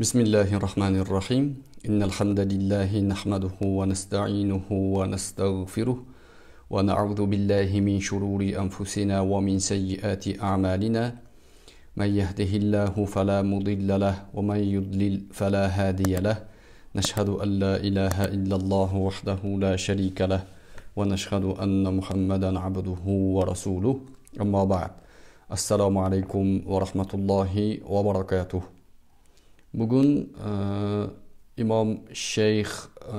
بسم الله الرحمن الرحيم إن الحمد لله نحمده ونستعينه ونستغفره ونعوذ بالله من شرور أنفسنا ومن سيئات أعمالنا من يهده الله فلا مضل له ومن يضلل فلا هادي له نشهد أن لا إله إلا الله وحده لا شريك له ونشهد أن محمدا عبده ورسوله أما بعد السلام عليكم ورحمة الله وبركاته bugun e, imom shayx e,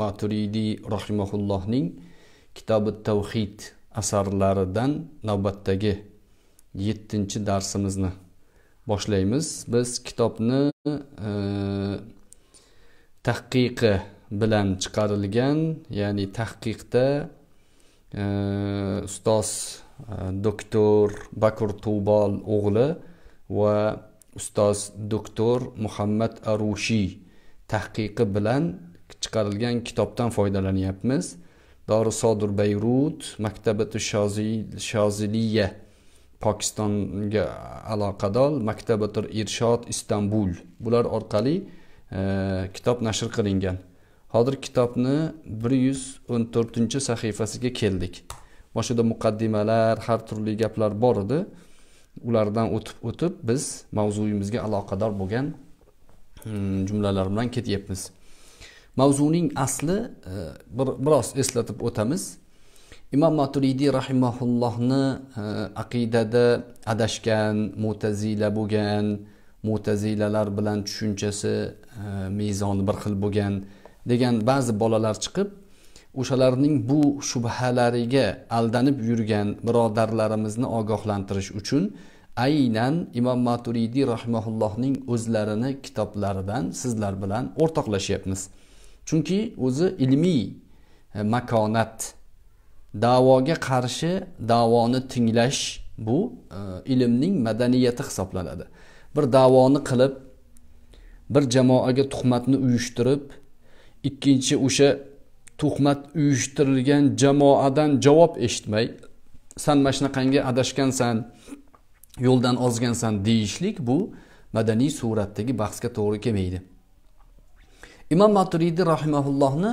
maturidi rahimaullohning kitobi tavhid asarlaridan navbatdagi yettinchi darsimizni boshlaymiz biz kitobni e, tahqiqi bilan chiqarilgan ya'ni tahqiqda ustoz doktor bakur tubol o'g'li va ustoz doktor muhammad arushiy tahqiqi bilan chiqarilgan kitobdan foydalanyapmiz dori sodir bayrut maktabati shoziliya pokistonga aloqador maktabatul irshod istanbul bular orqali e, kitob nashr qilingan hozir kitobni bir yuz o'n to'rtinchi sahifasiga keldik boshida muqaddimalar har turli gaplar bor edi ulardan o'tib o'tib biz mavzuyimizga aloqador bo'lgan hmm, jumlalar bilan ketyapmiz mavzuning asli e, bir biroz eslatib o'tamiz imom maturidiy rahimaullohni e, aqidada adashgan mo'tazila bo'lgan mo'tazilalar bilan tushunchasi e, mezoni bir xil bo'lgan degan ba'zi bolalar chiqib o'shalarning bu shubhalariga aldanib yurgan birodarlarimizni ogohlantirish uchun aynan imom maturidiy rahimaullohning o'zlarini kitoblaridan sizlar bilan o'rtoqlashyapmiz chunki o'zi ilmiy e, makonat davoga qarshi davoni tinglash bu e, ilmning madaniyati hisoblanadi bir davoni qilib bir jamoaga tuhmatni uyushtirib ikkinchi o'sha tuhmat uyushtirilgan jamoadan javob eshitmay san mana shunaqangi adashgansan yo'ldan ozgansan deyishlik bu madaniy suratdagi bahsga to'g'ri kelmaydi imom maturidiy rahimaullohni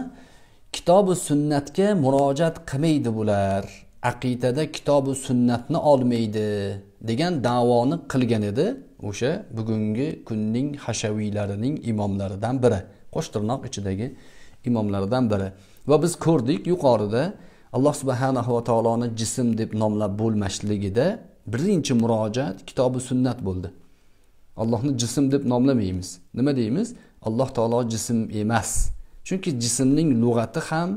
kitobi sunnatga murojaat qilmaydi bular aqidada kitobi sunnatni olmaydi degan davoni qilgan edi o'sha bugungi kunning hashaviylarining imomlaridan biri qo'shtirnoq ichidagi imomlaridan biri va biz ko'rdik yuqorida alloh subhanahu va taoloni jism deb nomlab bo'lmasligida birinchi murojaat kitobi sunnat bo'ldi allohni jism deb nomlamaymiz nima deymiz alloh taolo jism emas chunki jismning lug'ati ham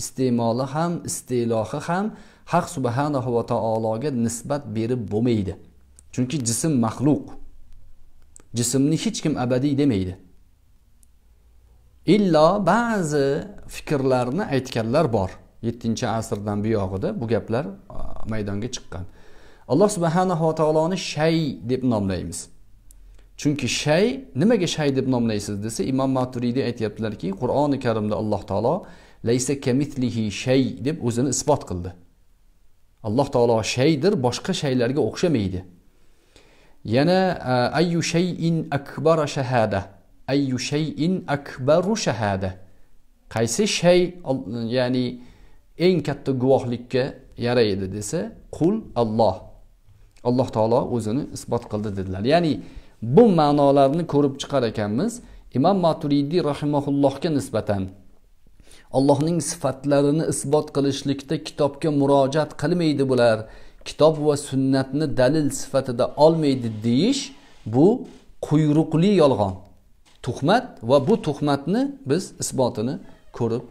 iste'moli ham iste'lohi ham haq subhanahu va taologa nisbat berib bo'lmaydi chunki jism maxluq jismni hech kim abadiy demaydi illo ba'zi fikrlarni aytganlar bor yettinchi asrdan buyog'ida bu gaplar maydonga chiqqan alloh subhanava taoloni shay deb nomlaymiz chunki shay nimaga shay deb nomlaysiz desa imom maturidiy aytyaptilarki qur'oni karimda alloh taolo laysa kamitlihi shay deb o'zini isbot qildi alloh taolo shaydir boshqa shaylarga o'xshamaydi yana ayyu shayin akbara shahada ayyu shayin akbaru shahada qaysi shay ya'ni eng katta guvohlikka yaraydi desa qul alloh alloh taolo o'zini isbot qildi dedilar ya'ni bu ma'nolarni ko'rib chiqar ekanmiz imom maturidiy rahimaullohga nisbatan allohning sifatlarini isbot qilishlikda kitobga murojaat qilmaydi bular kitob va sunnatni dalil sifatida olmaydi deyish bu quyruqli yolg'on tuhmat va bu tuhmatni biz isbotini ko'rib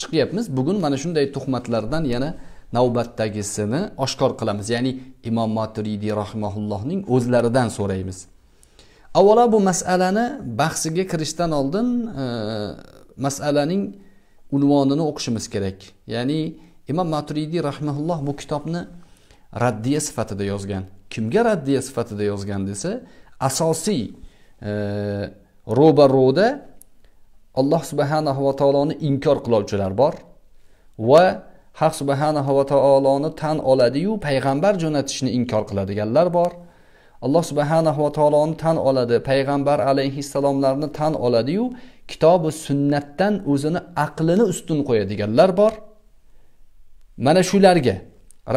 chiqyapmiz bugun mana shunday tuhmatlardan yana navbatdagisini oshkor qilamiz ya'ni imom moturidiy rahimaullohning o'zlaridan so'raymiz avvalo bu masalani bahsiga kirishdan oldin e, masalaning unvonini o'qishimiz kerak ya'ni imom maturidiy rahmaulloh bu kitobni raddiya sifatida yozgan kimga raddiya sifatida yozgan desa asosiy e, ro'ba ro'da alloh subhanahu va taoloni inkor qiluvchilar bor va haq subhanahu va taoloni tan oladiyu payg'ambar jo'natishni inkor qiladiganlar bor alloh subhanahu va taoloni tan oladi payg'ambar alayhissalomlarni tan oladiyu kitobi sunnatdan o'zini aqlini ustun qo'yadiganlar bor mana shularga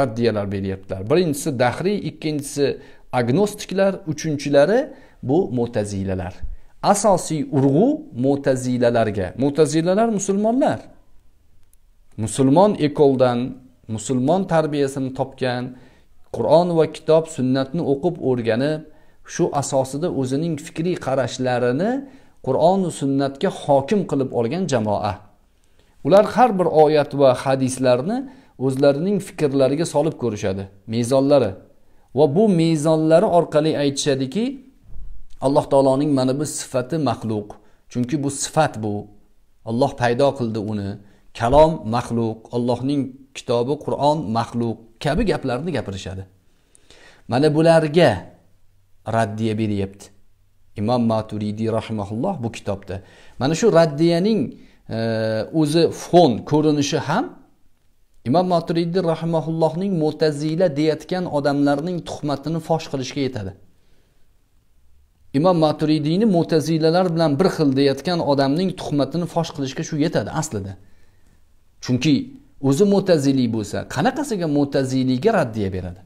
raddiyalar beryaptilar birinchisi dahriy ikkinchisi agnostiklar uchinchilari bu mo'tazilalar asosiy urg'u mo'tazilalarga mo'tazilalar musulmonlar musulmon ekoldan musulmon tarbiyasini topgan qur'on va kitob sunnatni o'qib o'rganib shu asosida o'zining fikriy qarashlarini qur'onu sunnatga hokim qilib olgan jamoa ular har bir oyat va hadislarni o'zlarining fikrlariga solib ko'rishadi mezonlari va bu mezonlari orqali aytishadiki alloh taoloning mana bu sifati maxluq chunki bu sifat bu olloh paydo qildi uni kalom maxluq allohning kitobi qur'on maxluq kabi gaplarni gapirishadi mana bularga raddiya beryapti imom maturidiy rahimaulloh bu kitobda mana shu raddiyaning e, o'zi e, fon ko'rinishi ham imom maturidiy rahimaullohning mo'tazila deyayotgan odamlarning tuhmatini fosh qilishga yetadi imom maturidiyni mo'tazilalar bilan bir xil deyayotgan odamning tuhmatini fosh qilishga shu yetadi aslida chunki o'zi mo'taziliy bo'lsa qanaqasiga mo'taziliyga raddiya beradi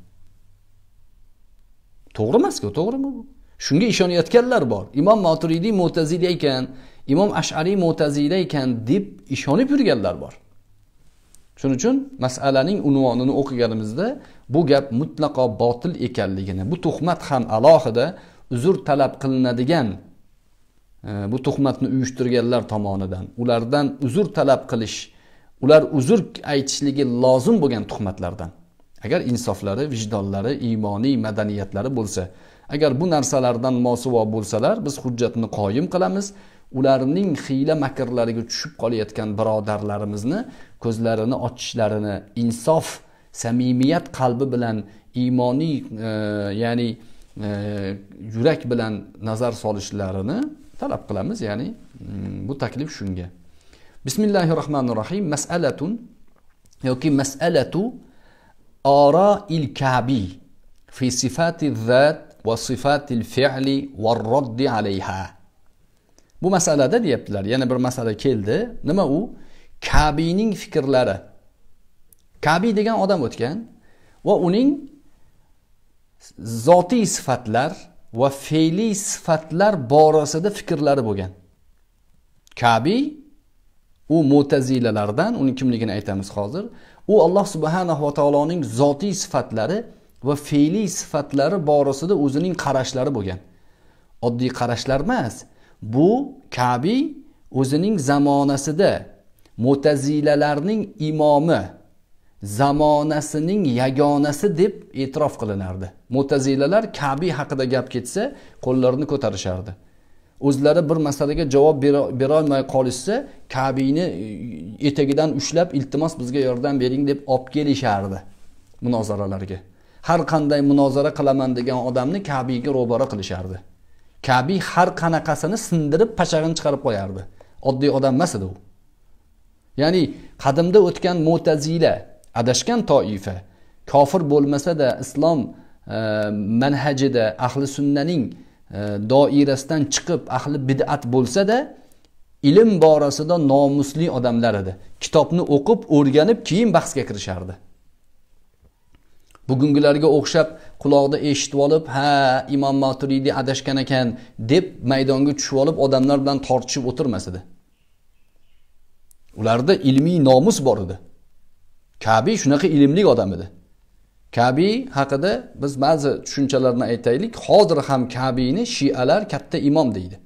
to'g'ri emasku to'g'rimi bu shunga ishonayotganlar bor imom maturidiy mo'tazila ekan imom ashariy mo'tazila ekan deb ishonib yurganlar bor shuning uchun masalaning unvonini o'qiganimizda bu gap mutlaqo botil ekanligini bu tuhmat ham alohida uzr talab qilinadigan e, bu tuhmatni uyushtirganlar tomonidan ulardan uzr talab qilish ular uzr aytishligi lozim bo'lgan tuhmatlardan agar insoflari vijdonlari iymoniy madaniyatlari bo'lsa agar bu narsalardan mosuvo bo'lsalar biz hujjatni qoyim qilamiz ularning xiyla makrlariga tushib qolayotgan birodarlarimizni ko'zlarini ochishlarini insof samimiyat qalbi bilan iymoniy e, ya'ni E, yurak bilan nazar solishlarini talab qilamiz ya'ni mm, bu taklif shunga bismillahi rohmanir rohiym masalatun yoki masalatu il kabi fi sifati zat va sifatil fi'li va roddi alayha bu masalada deyaptilar yana bir masala keldi nima u kabiyning fikrlari kabiy degan odam o'tgan va uning zotiy sifatlar va fe'liy sifatlar borasida fikrlari bo'lgan kabiy u mo'tazilalardan uni kimligini aytamiz hozir u alloh subhanahu va taoloning zotiy sifatlari va fe'liy sifatlari borasida o'zining qarashlari bo'lgan oddiy qarashlar emas bu kabiy o'zining zamonasida mo'tazilalarning imomi zamonasining yagonasi deb e'tirof qilinardi mo'tazilalar kabi haqida gap ketsa qo'llarini ko'tarishardi o'zlari bir masalaga javob berolmay qolishsa kabiyni e, etagidan ushlab iltimos bizga yordam bering deb olib kelishardi munozaralarga har qanday munozara qilaman degan odamni kabiyga ro'bara qilishardi kabiy har qanaqasini sindirib pashag'ini chiqarib qo'yardi oddiy odam emas edi u ya'ni qadimda o'tgan mo'tazila adashgan toifa kofir bo'lmasada islom e, manhajida ahli sunnaning e, doirasidan chiqib ahli bid'at bo'lsada ilm borasida nomusli odamlar edi kitobni o'qib o'rganib keyin bahsga kirishardi bugungilarga o'xshab quloqda eshitib olib ha imom maturidiy adashgan ekan deb maydonga tushib olib odamlar bilan tortishib o'tirmas edi ularda ilmiy nomus bor edi kabiy shunaqa ilmli odam edi kabiy haqida biz ba'zi tushunchalarni aytaylik hozir ham kabiyni shialar katta imom deydi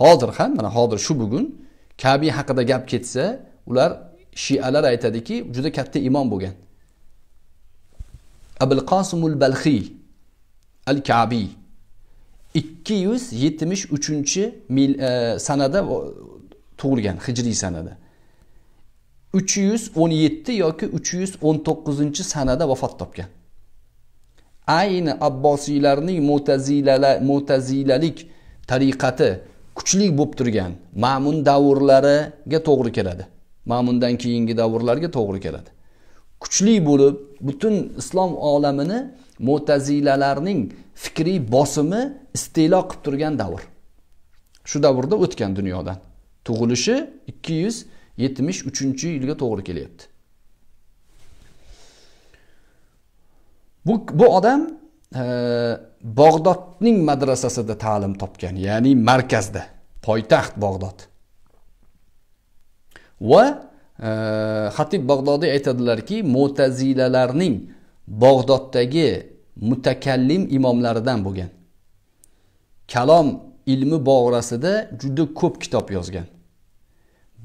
hozir ham mana hozir shu bugun kabiy haqida gap ketsa ular shialar aytadiki juda katta imom bo'lgan abul qosimul balxiy al kabiy ikki yuz yetmish uchinchi e, sanada tug'ilgan hijriy sanada uch yuz o'n yetti yoki uch yuz o'n to'qqizinchi sanada vafot topgan ayni abbosiylarning mo'tazilalik tariqati kuchli bo'lib turgan ma'mun davrlariga to'g'ri keladi ma'mundan keyingi davrlarga to'g'ri keladi kuchli bo'lib butun islom olamini mo'tazilalarning fikriy bosimi istilo qilib turgan davr shu davrda o'tgan dunyodan tug'ilishi ikki yuz 73. yilga to'g'ri kelyapti bu bu odam e, bog'dodning madrasasida ta'lim topgan ya'ni markazda poytaxt bog'dod va e, xatib bag'dodiy aytadilarki mo'tazilalarning bog'doddagi mutakallim imomlaridan bo'lgan kalom ilmi borasida juda ko'p kitob yozgan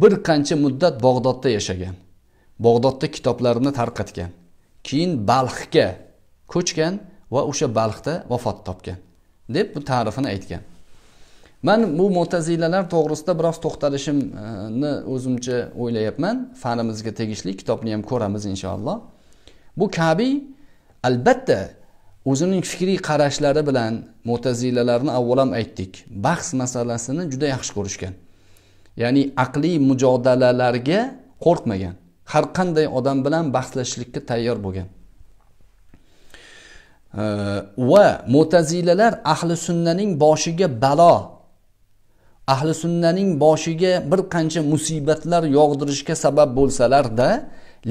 bir qancha muddat bog'dodda yashagan bog'dodda kitoblarini tarqatgan keyin balxga ko'chgan va o'sha balxda vafot topgan deb bu ta'rifini aytgan man bu mo'tazilalar to'g'risida biroz to'xtalishimni o'zimcha o'ylayapman fanimizga tegishli kitobni ham ko'ramiz inshaalloh bu kabiy albatta o'zining fikriy qarashlari bilan mo'tazilalarni avvalam aytdik bahs masalasini juda yaxshi ko'rishgan ya'ni aqliy mujodalalarga qo'rqmagan har qanday odam bilan bahslashishlikka tayyor bo'lgan va mo'tazilalar ahli sunnaning boshiga balo ahli sunnaning boshiga bir qancha musibatlar yog'dirishga sabab bo'lsalarda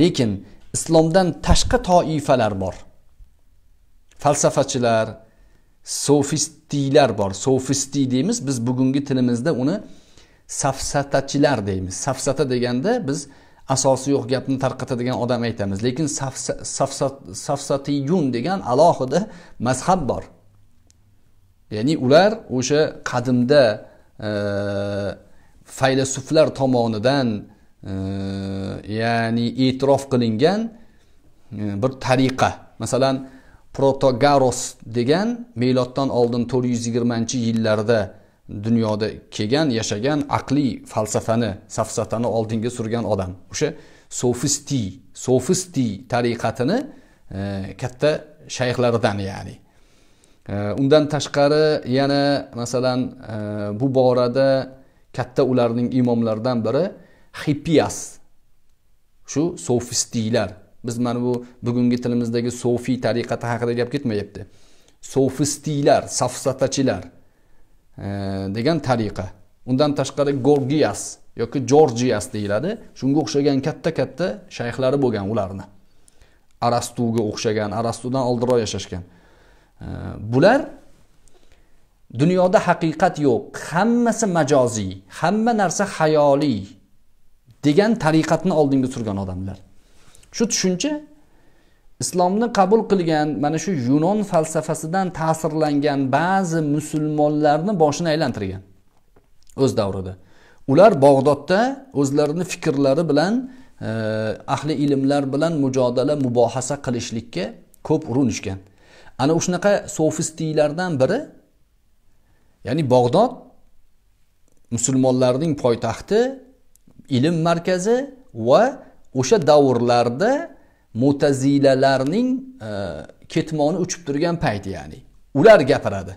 lekin islomdan tashqi toifalar bor falsafachilar sofistiylar bor sofistiy deymiz biz bugungi tilimizda uni safsatachilar deymiz safsata deganda biz asosi yo'q gapni tarqatadigan odam aytamiz lekin safsatiyun degan alohida mazhab bor ya'ni ular o'sha qadimda e, faylasuflar tomonidan e, ya'ni e'tirof qilingan e, bir tariqa masalan protogaros degan meloddan oldin to'rt yuz yigirmanchi yillarda dunyoda kelgan yashagan aqliy falsafani safsatani oldinga surgan odam o'sha sofistiy sofistiy tariqatini e, katta shayxlaridan ya'ni e, undan tashqari yana masalan e, bu borada katta ularning imomlaridan biri hipias shu sofistiylar biz mana bu bugungi tilimizdagi sofiy tariqati haqida gap ketmayapti sofistiylar safsatachilar degan tariqa undan tashqari gorgiyas yoki jorjiyas deyiladi shunga o'xshagan katta katta shayxlari bo'lgan ularni arastuga o'xshagan arastudan oldinroq yashashgan bular dunyoda haqiqat yo'q hammasi majoziy hamma narsa hayoliy degan tariqatni oldinga surgan odamlar shu tushuncha islomni qabul qilgan mana shu yunon falsafasidan ta'sirlangan ba'zi musulmonlarni boshini aylantirgan o'z davrida ular bog'dodda o'zlarini fikrlari bilan e, ahli ilmlar bilan mujodala mubohasa qilishlikka ko'p urinishgan ana o'shunaqa sofistiylardan biri ya'ni bog'dod musulmonlarning poytaxti ilm markazi va o'sha davrlarda mutazilalarning e, ketmoni uchib turgan payt ya'ni ular gapiradi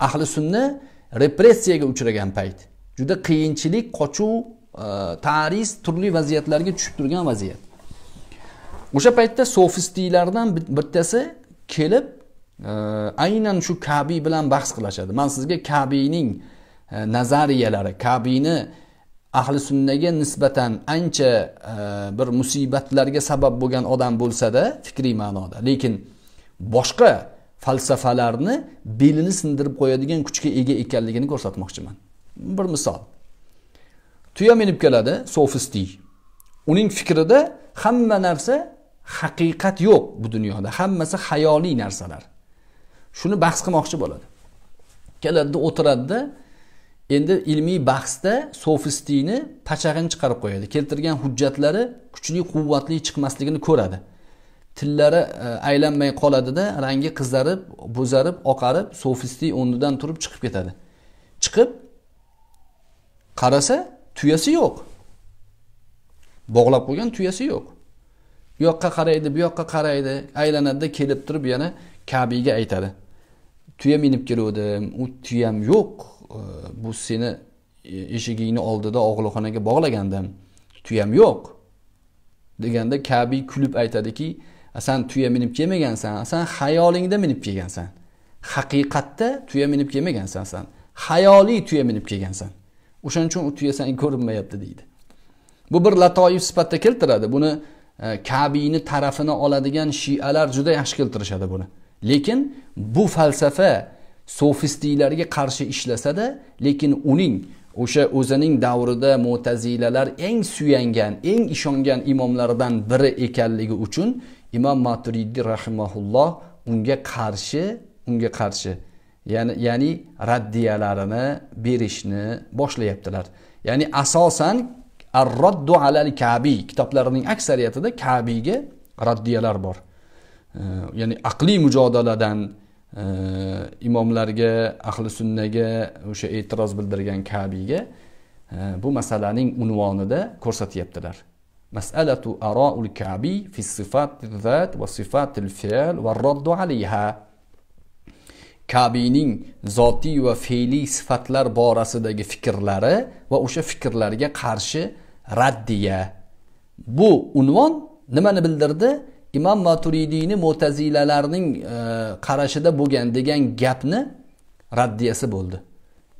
ahli sunna repressiyaga uchragan payt juda qiyinchilik qochuv e, tariz turli vaziyatlarga tushib turgan vaziyat o'sha paytda sofistiylardan bittasi kelib e, aynan shu kabiy bilan bahs qilishadi man sizga kabiyning nazariyalari kabiyni ahli sunnaga nisbatan ancha e, bir musibatlarga sabab bo'lgan odam bo'lsada fikriy ma'noda lekin boshqa falsafalarni belini sindirib qo'yadigan kuchga ega ekanligini ko'rsatmoqchiman bir misol tuya minib keladi sofistiy uning fikrida hamma narsa haqiqat yo'q bu dunyoda hammasi xayoliy narsalar shuni bahs qilmoqchi bo'ladi keladida o'tiradida endi ilmiy bahsda sofistiyni pachag'ini chiqarib qo'yadi keltirgan hujjatlari kuchli quvvatli chiqmasligini ko'radi tillari e, aylanmay qoladida rangi qizarib bo'zarib oqarib sofistiy o'rnidan turib chiqib ketadi chiqib qarasa tuyasi yo'q bog'lab qo'ygan tuyasi yo'q bu yoqqa qaraydi bu yoqqa qaraydi aylanadida kelib turib yana kabiga aytadi tuya minib keluvdim u tuyam yo'q bu seni e, eshigingni oldida og'ilxonaga bog'lagandim tuyam yo'q deganda kabiy kulib aytadiki san tuya minib kelmagansan san xayolingda minib kelgansan haqiqatda tuya minib kelmagansan san hayoliy tuya minib kelgansan o'shaning uchun u tuya sanga ko'rinmayapti deydi bu bir latoif sifatida keltiradi buni e, kabiyni tarafini oladigan shialar juda yaxshi keltirishadi buni lekin bu falsafa sofistlarga qarshi ishlasada lekin uning o'sha o'zining davrida mo'tazilalar eng suyangan eng ishongan imomlardan biri ekanligi uchun imom maturidiy rahimaulloh unga qarshi unga qarshi ya'ni, ya'ni raddiyalarini berishni boshlayaptilar ya'ni asosan arroddu alal kabiy kitoblarining aksariyatida kabiyga raddiyalar bor e, ya'ni aqliy mujodaladan imomlarga ahli sunnaga o'sha e'tiroz bildirgan kabiyga bu masalaning unvonida ko'rsatyaptilar masalatu aroul kabi fi sifat zat va sifatil fe'l va roddu alayha kabiyning zotiy va fe'liy sifatlar borasidagi fikrlari va o'sha fikrlarga qarshi raddiya bu unvon nimani bildirdi imom maturidiyni mo'tazilalarning e, qarashida bo'lgan degan gapni raddiyasi bo'ldi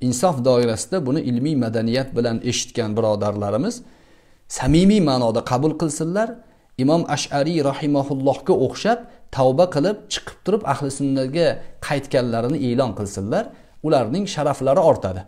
insof doirasida buni ilmiy madaniyat bilan eshitgan birodarlarimiz samimiy ma'noda qabul qilsinlar imom ashariy rahimaullohga o'xshab tavba qilib chiqib turib ahli sunnaga qaytganlarini e'lon qilsinlar ularning sharaflari ortadi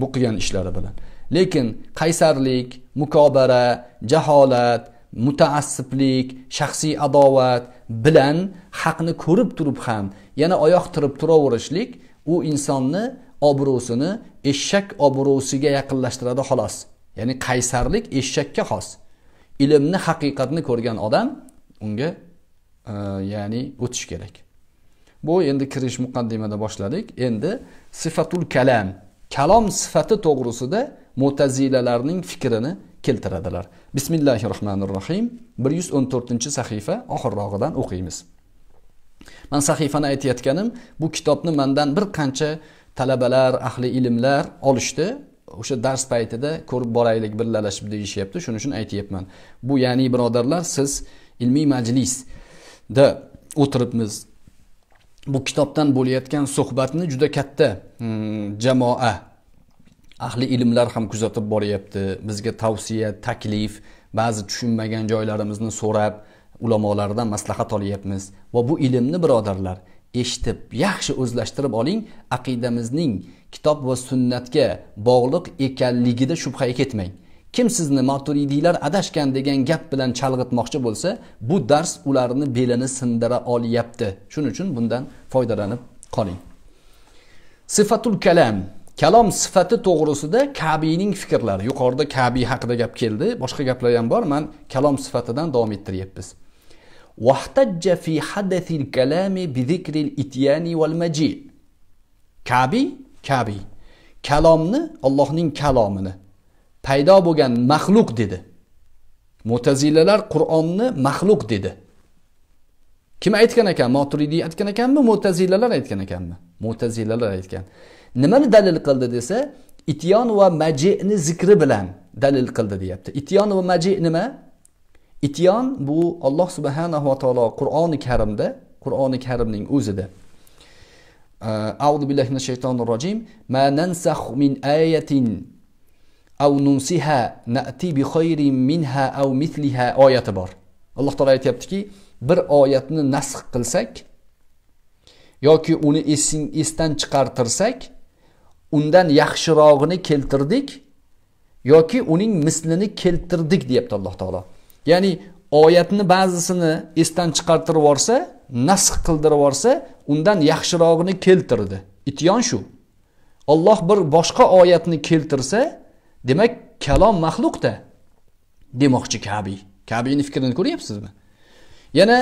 bu qilgan ishlari bilan lekin qaysarlik mukobara jaholat mutaassiblik shaxsiy adovat bilan haqni ko'rib turib ham yana oyoq tirib turaverishlik u insonni obro'sini eshak obro'siga yaqinlashtiradi xolos ya'ni qaysarlik eshakka xos ilmni haqiqatni ko'rgan odam unga e, ya'ni o'tish kerak bu endi kirish muqaddimada boshladik endi sifatul kalam kalom sifati to'g'risida mo'tazilalarning fikrini keltiradilar bismillahi rohmanir rohiym bir yuz o'n to'rtinchi sahifa oxirrog'idan o'qiymiz man sahifani aytayotganim bu kitobni mandan bir qancha talabalar ahli ilmlar olishdi o'sha dars paytida ko'rib boraylik birlalashib deyishyapti shuning uchun aytyapman bu ya'ni birodarlar siz ilmiy majlisda o'tiribmiz bu kitobdan bo'layotgan suhbatni juda katta hmm, jamoa ahli ilmlar ham kuzatib boryapti bizga tavsiya taklif ba'zi tushunmagan joylarimizni so'rab ulamolardan maslahat olyapmiz va bu ilmni birodarlar eshitib yaxshi o'zlashtirib oling aqidamizning kitob va sunnatga bog'liq ekanligida shubhaga ketmang kim sizni maturidiylar adashgan degan gap bilan chalg'itmoqchi bo'lsa bu dars ularni belini sindira olyapti shuning uchun bundan foydalanib qoling sifatul kalam kalom sifati to'g'risida kabiyning fikrlari yuqorida kabiy haqida gap keldi boshqa gaplar ham bor man kalom sifatidan davom ettiryapmiz واحتج في حدث الكلام بذكر الاتيان والمجيء kabi kabi kalomni allohning kalomini paydo bo'lgan maxluq dedi mo'tazilalar qur'onni maxluq dedi kim aytgan ekan moturidiy aytgan ekanmi mo'tazilalar aytgan ekanmi mo'tazilalar aytgan nimani dalil qildi desa ityon va majini zikri bilan dalil qildi deyapti ityon va maji nima ityon bu alloh subhanava taolo qur'oni karimda qur'oni karimning o'zida billahi minash shaytonir rojim ma nansakh min ayatin aw nunsiha na'ti bi khayrin minha aw mithliha oyati bor alloh taolo aytyaptiki bir oyatni nasx qilsak yoki uni esdan chiqartirsak undan yaxshirog'ini keltirdik yoki uning mislini keltirdik deyapti alloh taolo ya'ni oyatni ba'zisini esdan chiqartirib yuborsa nasx qildirib yuborsa undan yaxshirog'ini keltirdi ityon shu olloh bir boshqa oyatni keltirsa demak kalom maxluqda demoqchi kabiy kabiyni fikrini ko'ryapsizmi yana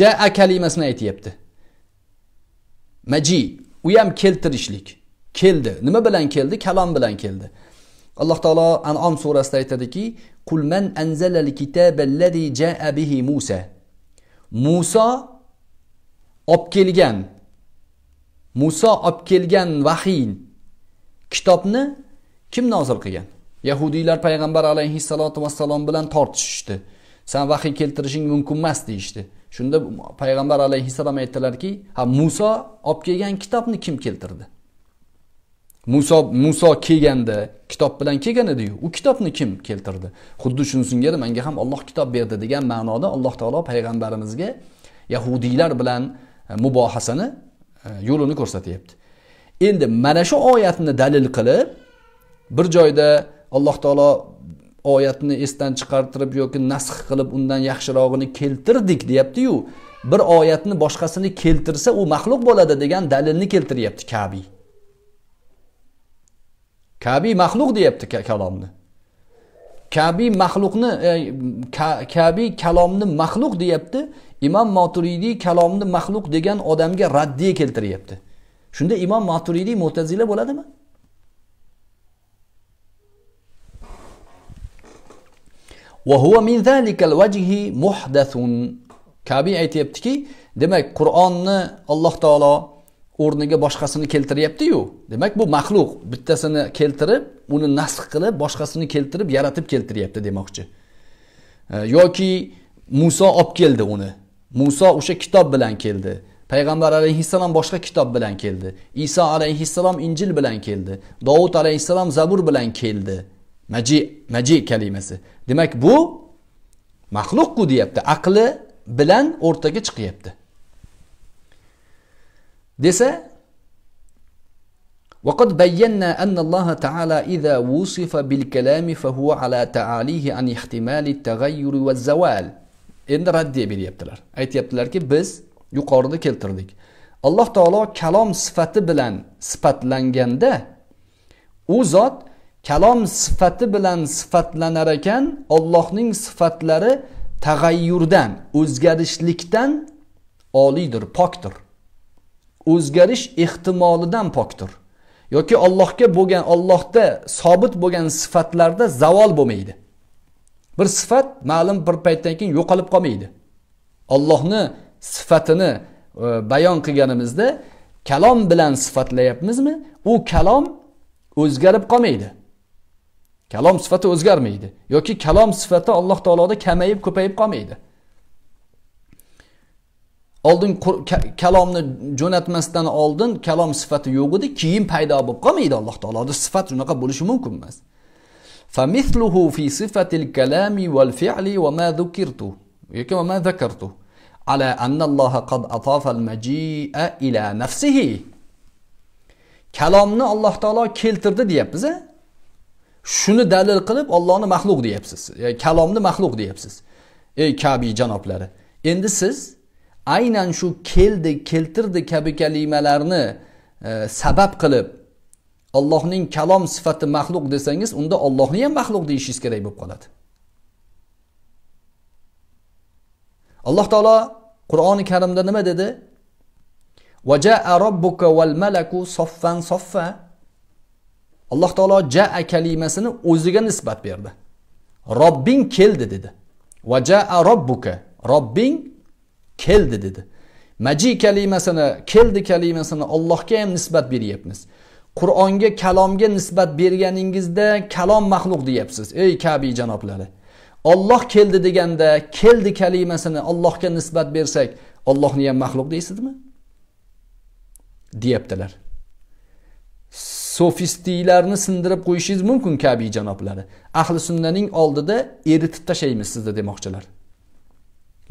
jaa kalimasini aytyapti maji u ham keltirishlik keldi nima bilan keldi kalom bilan keldi alloh taolo anom surasida aytadiki jaa bihi musa muso olib kelgan muso olib kelgan vahiy kitobni kim nozil qilgan yahudiylar payg'ambar alayhissalotu vassalom bilan tortishishdi san vahiy keltirishing mumkin emas deyishdi shunda payg'ambar alayhissalom aytdilarki ha muso olib kelgan kitobni kim keltirdi muso muso kelganda kitob bilan kelgan ediyu u kitobni kim keltirdi xuddi shuni singari manga ham olloh kitob berdi degan ma'noda alloh taolo payg'ambarimizga yahudiylar bilan e, mubohasani e, yo'lini ko'rsatyapti endi mana shu oyatni dalil qilib bir joyda alloh taolo oyatni esdan chiqartirib yoki nasx qilib undan yaxshirog'ini keltirdik deyaptiyu bir oyatni boshqasini keltirsa u maxluq bo'ladi degan dalilni keltiryapti kabiy kabiy maxluq deyapti kalomni kabiy maxluqni e, kabiy kalomni maxluq deyapti imom maturidiy kalomni maxluq degan odamga raddiya keltiryapti shunda imom maturidiy mo'tazila bo'ladimi kabiy aytyaptiki demak qur'onni alloh taolo o'rniga boshqasini keltiryaptiyu demak bu maxluq bittasini keltirib uni nasx qilib boshqasini keltirib yaratib keltiryapti demoqchi e, yoki muso olib keldi uni muso o'sha kitob bilan keldi payg'ambar alayhissalom boshqa kitob bilan keldi iso alayhissalom injil bilan keldi dovud alayhissalom zabur bilan keldi maji maji kalimasi demak bu maxluqku deyapti aqli bilan o'rtaga chiqyapti desa وقد بينا أن الله تعالى إذا وصف بالكلام فهو على تعاليه عن احتمال التغير والزوال endi raddiya beryaptilar aytyaptilarki biz yuqorida keltirdik alloh taolo kalom sifati bilan sifatlanganda u zot kalom sifati bilan sifatlanar ekan ollohning sifatlari tag'ayyurdan o'zgarishlikdan oliydir pokdir o'zgarish ehtimolidan pokdir yoki ollohga bo'lgan ollohda sobit bo'lgan sifatlarda zavol bo'lmaydi bir sifat ma'lum bir paytdan keyin yo'qolib qolmaydi ollohni sifatini e, bayon qilganimizda kalom bilan sifatlayapmizmi u kalom o'zgarib qolmaydi kalom sifati o'zgarmaydi yoki kalom sifati alloh taoloda kamayib ko'payib qolmaydi oldin kalomni jo'natmasdan oldin kalom sifati yo'q edi keyin paydo bo'lib qolmaydi alloh taoloni sifat shunaqa bo'lishi mumkin emas kalomni alloh taolo keltirdi deyapmiz shuni dalil qilib ollohni maxluq deyapsiz kalomni maxluq deyapsiz ey kabiy janoblari endi siz aynan shu keldi keltirdi kabi kalimalarni e, sabab qilib allohning kalom sifati maxluq desangiz unda ollohni ham maxluq deyishingiz kerak bo'lib qoladi alloh taolo qur'oni karimda nima dedi vajaa robbuka val malaku soffan soffa alloh taolo jaa kalimasini o'ziga nisbat berdi robbing keldi dedi vaja robbuka robbing keldi dedi maji kalimasini keldi kalimasini allohga ham nisbat beryapmiz qur'onga kalomga nisbat berganingizda kalom maxluq deyapsiz ey kabiy janoblari olloh keldi deganda keldi kalimasini allohga nisbat bersak ollohni ham maxluq deysizmi deyaptilar sofistiylarni sindirib qo'yishingiz mumkin kabiy janoblari ahli sunnaning oldida eritib tashlaymiz sizni demoqchilar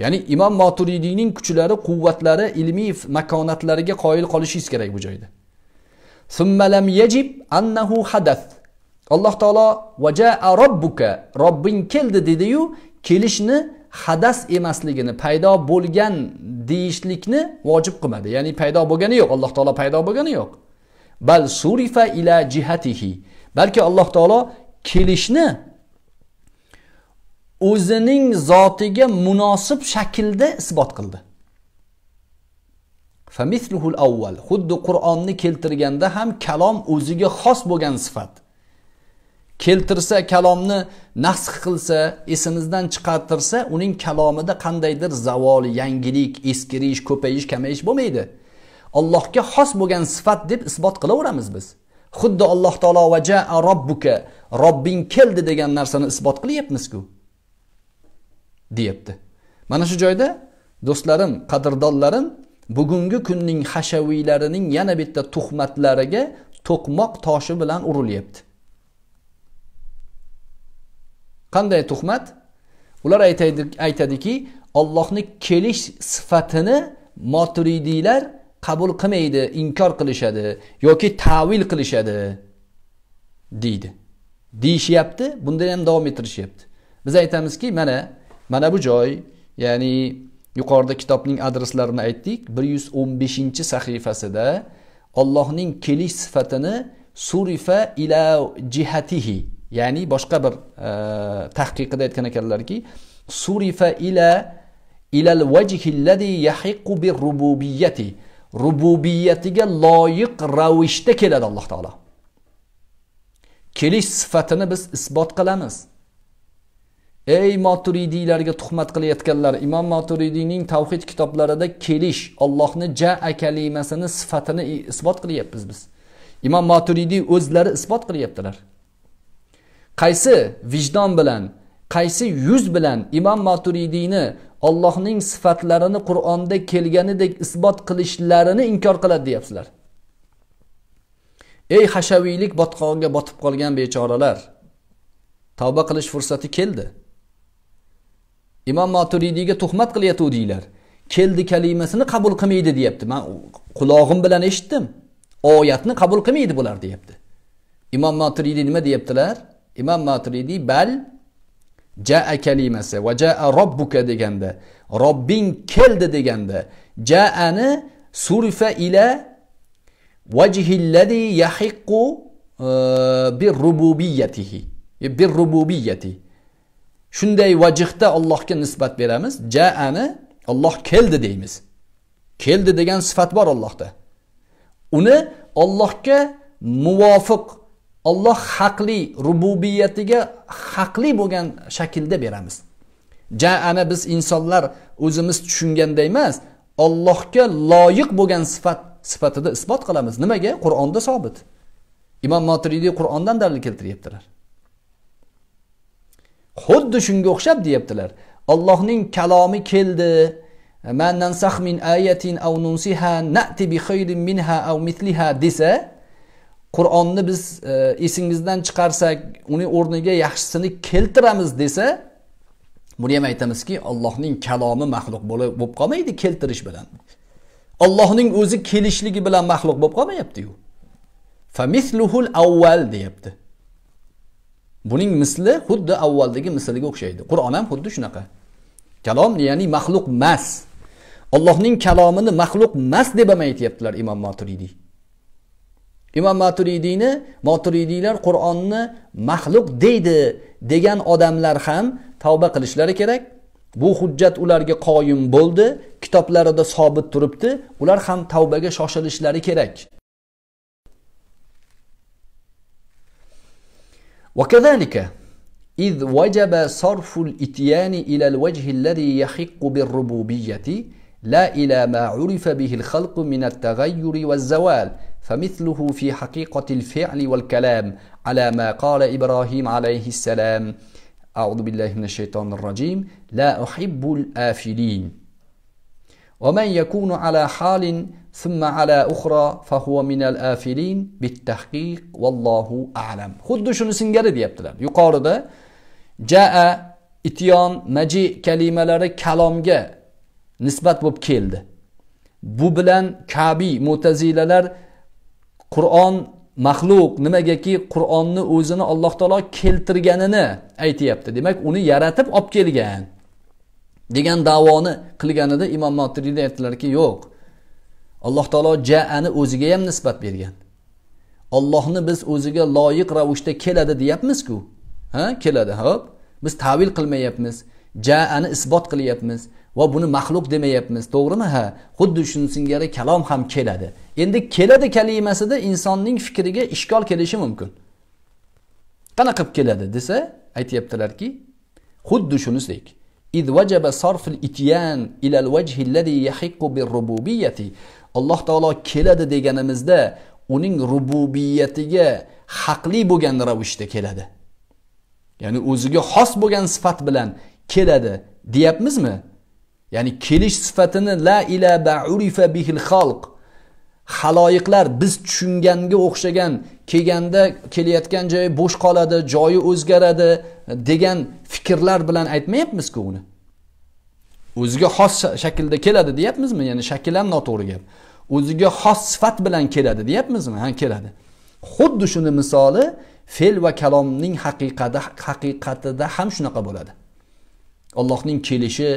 ya'ni imom moturidiyning kuchlari quvvatlari ilmiy makonatlariga qoyil qolishingiz kerak bu joyda summalam yajib annahu hadath alloh taolo vajaa robbuka robbing keldi dediyu kelishni hadas emasligini paydo bo'lgan deyishlikni vojib qilmadi ya'ni paydo bo'lgani yo'q alloh taolo paydo bo'lgani yo'q bal surifa ila jihatihi balki alloh taolo kelishni o'zining zotiga munosib shaklda isbot qildi avval xuddi qur'onni keltirganda ham kalom o'ziga xos bo'lgan sifat keltirsa kalomni nasx qilsa esimizdan chiqartirsa uning kalomida qandaydir zavol yangilik eskirish ko'payish kamayish bo'lmaydi allohga xos bo'lgan sifat deb isbot qilaveramiz biz xuddi alloh taolo vaja robbuka robbing keldi degan narsani isbot qilyapmizku deyapti mana shu joyda do'stlarim qadrdonlarim bugungi kunning hashaviylarining yana bitta tuhmatlariga to'qmoq toshi bilan urilyapti qanday tuhmat ular aytadiki ollohni kelish sifatini moturidiylar qabul qilmaydi inkor qilishadi yoki tavil qilishadi deydi deyishyapti bunda ham davom ettirishyapti biz aytamizki mana mana bu joy ya'ni yuqorida kitobning adreslarini aytdik 115 sahifasida Allohning kelish sifatini surifa ila jihatihi ya'ni boshqa bir e, tahqiqida aytgan ekanlarki surifa ila ilal vajhi yahiqu bir rububiyyati rububiyatiga loyiq ravishda keladi alloh taolo kelish sifatini biz isbot qilamiz ey moturidiylarga tuhmat qilayotganlar imom moturidiyning tavhid kitoblarida kelish ollohni jaa kalimasini sifatini isbot qilyapmiz biz imom maturidiy o'zlari isbot qilyaptilar qaysi vijdon bilan qaysi yuz bilan imom maturidiyni ollohning sifatlarini qur'onda kelganidek isbot qilishlarini inkor qiladi deyapsizlar ey hashaviylik botqog'iga botib qolgan bechoralar tavba qilish fursati keldi imom moturidiyga tuhmat qilyatuvdinglar keldi kalimasini qabul qilmaydi deyapti man qulog'im bilan eshitdim oyatni qabul qilmaydi bular deyapti imom maturidiy nima deyaptilar imom maturidiy bal jaa kalimasi va jaa robbuka deganda robbing keldi deganda jaani surfa ila vajhilladi yahiqqu e, bir rububiyatihi e, bir rububiyati shunday vajihda allohga nisbat beramiz jaani olloh keldi deymiz keldi degan sifat bor allohda uni ollohga muvofiq olloh haqli rububiyatiga haqli bo'lgan shaklda beramiz jaani biz insonlar o'zimiz tushunganday emas ollohga loyiq bo'lgan sifat sifatida isbot qilamiz nimaga qur'onda sobit imom motiriydiy qur'ondan dalil keltiryaptilar xuddi shunga o'xshab deyaptilar allohning kalomi keldi man nansah min ayatin av nunsiha nati bi khayrin minha av mitliha desa qur'onni biz e, esingizdan chiqarsak uni o'rniga yaxshisini keltiramiz desa buni ham aytamizki allohning kalomi maxluq bo'lib qolmaydi keltirish bilan allohning o'zi kelishligi bilan maxluq bo'lib qolmayaptiyu famithluhul avval deyapti buning misli xuddi avvaldagi misliga o'xshaydi qur'on ham xuddi shunaqa kalom ya'ni maxluq emas allohning kalomini maxluq emas deb ham aytyaptilar imom maturidiy imom maturidiyni maturidiylar qur'onni maxluq deydi degan odamlar ham tavba qilishlari kerak bu hujjat ularga qoyim bo'ldi kitoblarida sobit turibdi ular ham tavbaga shoshilishlari kerak وكذلك إذ وجب صرف الإتيان إلى الوجه الذي يحق بالربوبية لا إلى ما عرف به الخلق من التغير والزوال فمثله في حقيقة الفعل والكلام على ما قال إبراهيم عليه السلام أعوذ بالله من الشيطان الرجيم لا أحب الآفلين ومن يكون على حال ثم على أخرى فهو من الآفلين بالتحقيق والله أعلم خد شنو سنجري ديبتلر يقارد جاء اتيان مجيء kalimalari kalomga nisbat بوب keldi bu bilan kabi mo'tazilalar qur'on maxluq nimagaki qur'onni o'zini alloh taolo keltirganini aytyapti demak uni yaratib olib kelgan degan davoni qilganida imom motiriyda aytdilarki yo'q alloh taolo jaani o'ziga ham nisbat bergan ollohni biz o'ziga loyiq ravishda keladi deyapmizku ha keladi hop biz tavil qilmayapmiz jaani isbot qilyapmiz va buni maxluq demayapmiz to'g'rimi ha xuddi shuni singari kalom ham keladi endi keladi kalimasida insonning fikriga ishkol kelishi mumkin qanaqa qilib keladi desa aytyaptilarki xuddi shunisidek sarf إذ وجب صرف الإتيان إلى الوجه الذي يحق بالربوبية Alloh تعالى keladi deganimizda uning rububiyatiga haqli bo'lgan ravishda keladi ya'ni o'ziga xos bo'lgan sifat bilan keladi deyapmizmi ya'ni kelish sifatini la ilaba urifa bihil xalq haloyiqlar biz tushunganga o'xshagan kelganda kelayotgan joyi bo'sh qoladi joyi o'zgaradi degan fikrlar bilan aytmayapmizku uni o'ziga xos shaklda keladi deyapmizmi ya'ni shakl ham noto'g'ri gap o'ziga xos sifat bilan keladi deyapmizmi ha keladi xuddi shuni misoli fe'l va kalomning haqiqati haqiqatida ham shunaqa bo'ladi allohning kelishi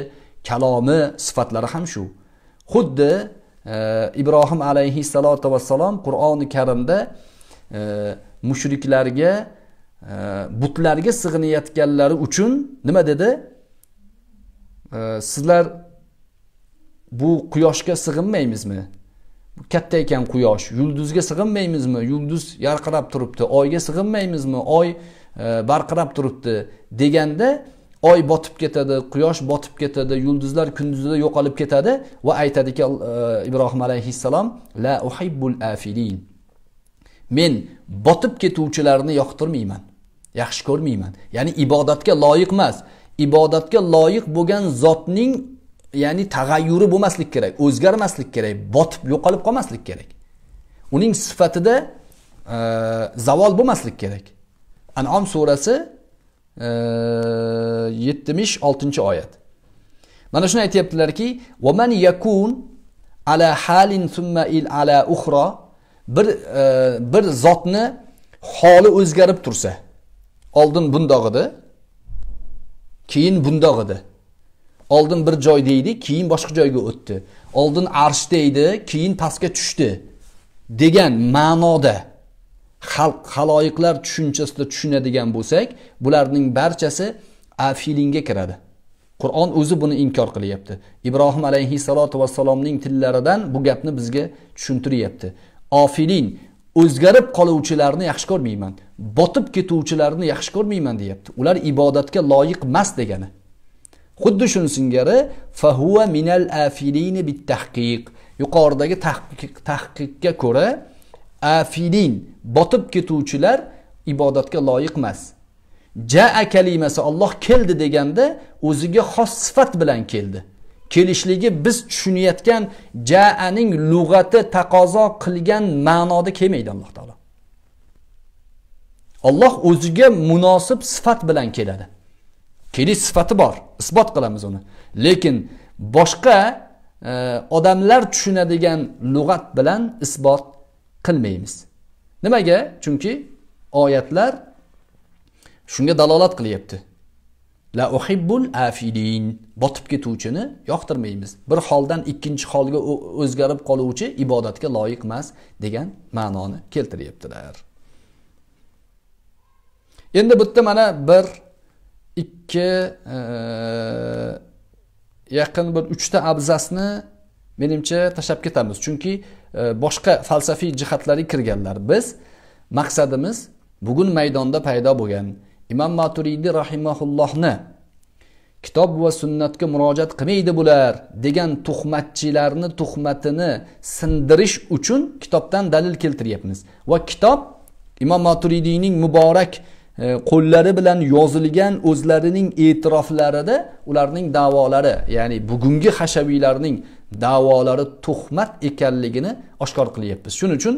kalomi sifatlari ham shu xuddi ibrohim alayhissalotu vassalom qur'oni karimda e, mushriklarga e, butlarga sig'inayotganlari uchun nima dedi e, sizlar bu quyoshga sig'inmaymizmi katta ekan quyosh yulduzga sig'inmaymizmi yulduz yarqirab turibdi oyga sig'inmaymizmi oy barqirab turibdi deganda oy botib ketadi quyosh botib ketadi yulduzlar kunduzida yo'qolib ketadi va aytadiki e, ibrohim alayhissalom la uhibbul afilin men botib ketuvchilarni yoqtirmayman yaxshi ko'rmayman ya'ni ibodatga loyiq emas ibodatga loyiq bo'lgan zotning ya'ni tag'ayyuri bo'lmaslik kerak o'zgarmaslik kerak botib yo'qolib qolmaslik kerak uning sifatida e, zavol bo'lmaslik kerak anom surasi yetmish oltinchi oyat mana shuni aytyaptilarki ala halin summa il ala uxro bir e, bir zotni holi o'zgarib tursa oldin bundoq edi keyin bundoq edi oldin bir joyda edi keyin boshqa joyga o'tdi oldin arshda edi keyin pastga tushdi degan ma'noda xalq haloyiqlar tushunchasida tushunadigan bo'lsak bularning barchasi afilingga kiradi qur'on o'zi buni inkor qilyapti ibrohim alayhissalotu vassalomning tillaridan bu gapni bizga tushuntiryapti ofilin o'zgarib qoluvchilarni yaxshi ko'rmayman botib ketuvchilarni yaxshi ko'rmayman deyapti ular ibodatga loyiq emas degani xuddi shuni singari fahuva minal afilini bit tahqiq yuqoridagi tahqiqga ko'ra afilin botib ketuvchilar ibodatga loyiq emas jaa kalimasi olloh keldi deganda o'ziga xos sifat bilan keldi kelishligi biz tushunayotgan jaaning lug'ati taqozo qilgan ma'noda kelmaydi alloh taolo olloh o'ziga munosib sifat bilan keladi kelish sifati bor isbot qilamiz uni lekin boshqa e, odamlar tushunadigan lug'at bilan isbot qilmaymiz nimaga chunki oyatlar shunga dalolat qilyapti la uhibbul afilin botib ketuvchini yoqtirmaymiz bir holdan ikkinchi holga o'zgarib qoluvchi ibodatga loyiq emas degan ma'noni keltiryaptilar endi bitta mana bir ikki e, yaqin bir uchta abzasni menimcha tashlab ketamiz chunki e, boshqa falsafiy jihatlari kirganlar biz maqsadimiz bugun maydonda paydo bo'lgan imom maturidiy rahimaullohni kitob va sunnatga murojaat qilmaydi bular degan tuhmatchilarni tuhmatini sindirish uchun kitobdan dalil keltiryapmiz va kitob imom maturidiyning muborak e, qo'llari bilan yozilgan o'zlarining e'tiroflarida ularning davolari ya'ni bugungi hashaviylarning davolari tuhmat ekanligini oshkor qilyapmiz shuning uchun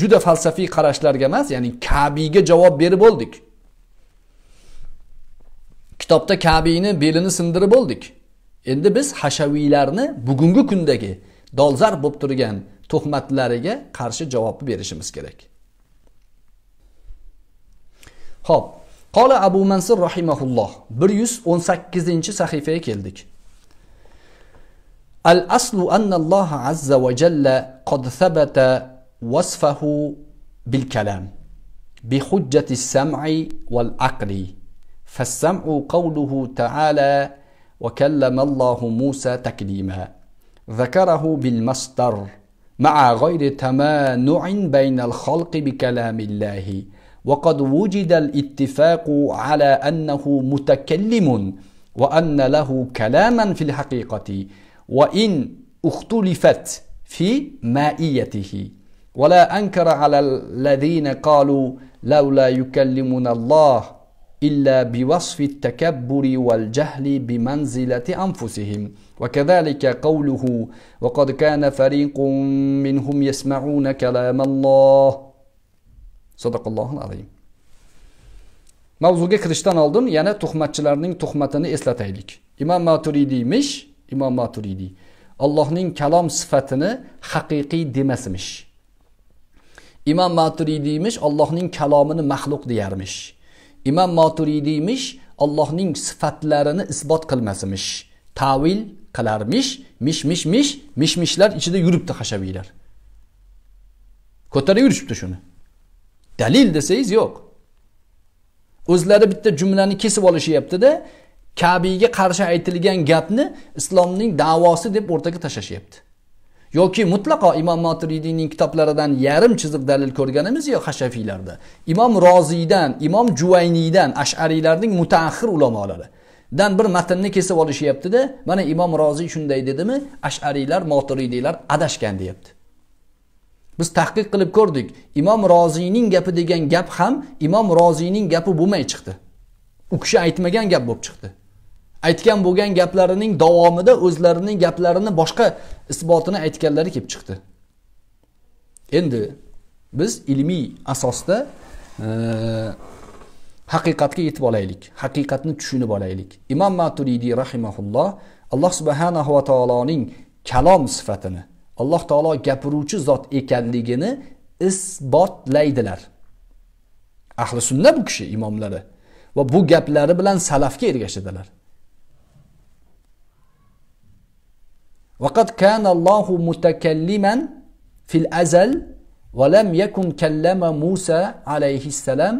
juda falsafiy qarashlarga emas ya'ni kabiyga javob berib bo'ldik kitobda kabiyni belini sindirib bo'ldik endi biz hashaviylarni bugungi kundagi dolzarb bo'lib turgan tuhmatlariga qarshi javob berishimiz kerak ho'p qola abu mansur rahimaulloh bir yuz o'n sakkizinchi sahifaga keldik الأصل أن الله عز وجل قد ثبت وصفه بالكلام بحجة السمع والعقل فالسمع قوله تعالى وكلم الله موسى تكليما ذكره بالمصدر مع غير تمانع بين الخلق بكلام الله وقد وجد الاتفاق على انه متكلم وان له كلاما في الحقيقه وإن اختلفت في مائيته ولا أنكر على الذين قالوا لولا يكلمنا الله إلا بوصف التكبر والجهل بمنزلة أنفسهم وكذلك قوله وقد كان فريق منهم يسمعون كلام الله صدق الله العظيم mavzuga kirishdan oldin yana tuhmatchilarning tuhmatini eslataylik imom Maturidi'ymiş imom maturidiy allohning kalom sifatini haqiqiy demasmish imom maturidiymish allohning kalomini maxluq deyarmish imom maturidiymish allohning sifatlarini isbot qilmasmish tavil qilarmish mish mish mish mish mishlar ichida yuribdi hashaviylar ko'tarib yurishibdi shuni dalil desangiz yo'q o'zlari bitta jumlani kesib olishyaptida kabiyga qarshi aytilgan gapni islomning davosi deb o'rtaga tashlashyapti yoki mutlaqo imom motiridiyning kitoblaridan yarim chiziq dalil ko'rganimiz yo hashafiylarda imom roziydan imom juvayniydan ashariylarning mutaaxir ulamolari dan bir matnni kesib olishyaptida mana imom roziy shunday dedimi ashariylar motiridiylar adashgan deyapti biz tahqiq qilib ko'rdik imom roziyning gapi degan gap ham imom roziyning gapi bo'lmay chiqdi u kishi aytmagan gap bo'lib chiqdi aytgan bo'lgan gaplarining davomida o'zlarining gaplarini boshqa isbotini aytganlari kelib chiqdi endi biz ilmiy asosda e, haqiqatga yetib olaylik haqiqatni tushunib olaylik imom maturidiy rahimaulloh alloh subhanahu va taoloning kalom sifatini alloh taolo gapiruvchi zot ekanligini isbotlaydilar ahli sunna bu kishi imomlari va bu gaplari bilan salafga ergashadilar وقد كان الله متكلما في الأزل ولم يكن كلم موسى عليه السلام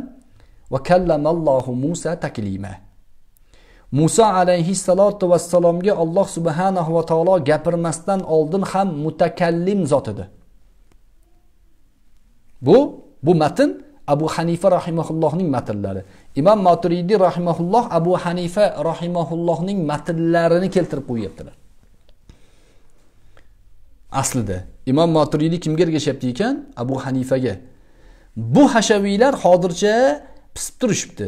وكلم الله موسى تكليما muso alayhissalotu vassalomga alloh subhanahu va taolo gapirmasdan oldin ham mutakallim zot edi bu bu matn abu hanifa rahimaullohning matnlari imom maturidiy rahimaulloh abu hanifa rahimaullohning matnlarini keltirib qo'yyaptilar aslida imom moturiyni kimga ergashyapti ekan abu hanifaga bu hashaviylar hozircha pisib turishibdi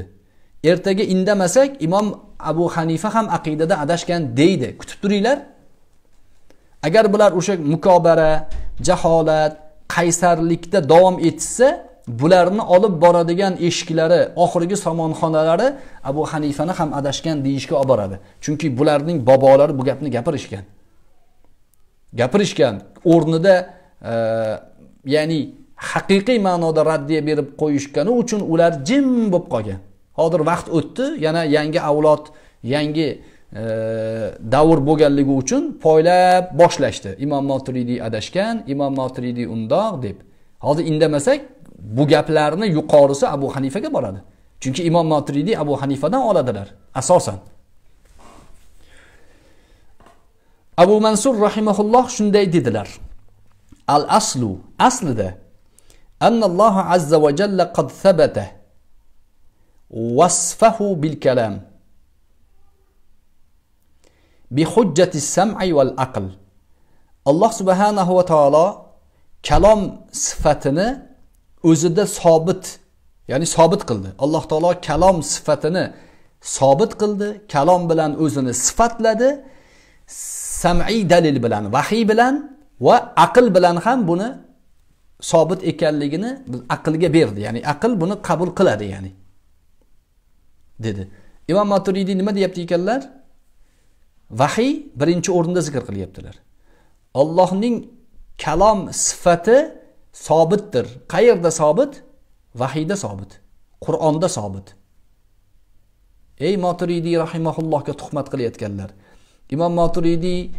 ertaga indamasak imom abu hanifa ham aqidada adashgan deydi kutib turinglar agar bular o'sha mukobara jaholat qaysarlikda davom etishsa bularni olib boradigan eshiklari oxirgi somonxonalari abu hanifani ham adashgan deyishga olib boradi chunki bularning bobolari bu gapni gapirishgan gapirishgan o'rnida e, ya'ni haqiqiy ma'noda raddiya berib qo'yishgani uchun ular jim bo'lib qolgan hozir vaqt o'tdi yana yangi avlod yangi e, davr bo'lganligi uchun poylab boshlashdi imom moturidiy adashgan imom moturidiy undoq deb hozir indamasak bu gaplarni yuqorisi abu hanifaga boradi chunki imom moturidiy abu hanifadan oladilar asosan abu mansur rahimaulloh shunday dedilar al aslu aslida annallohu azza va jalla qad sabata wasfahu bil kalam bi hujjati sam'i val aql alloh subhanahu va taolo kalom sifatini o'zida sobit ya'ni sobit qildi alloh taolo kalom sifatini sobit qildi kalom bilan o'zini sifatladi sam'iy dalil bilan vahiy bilan va aql bilan ham buni sobit ekanligini aqlga berdi ya'ni aql buni qabul qiladi ya'ni dedi imom maturidiy nima deyapti ekanlar vahiy birinchi o'rinda zikr qilyaptilar ollohning kalom sifati sobitdir qayerda sobit vahiyda sobit qur'onda sobit ey moturidiy rahimaullohga tuhmat qilayotganlar imom moturidiy e,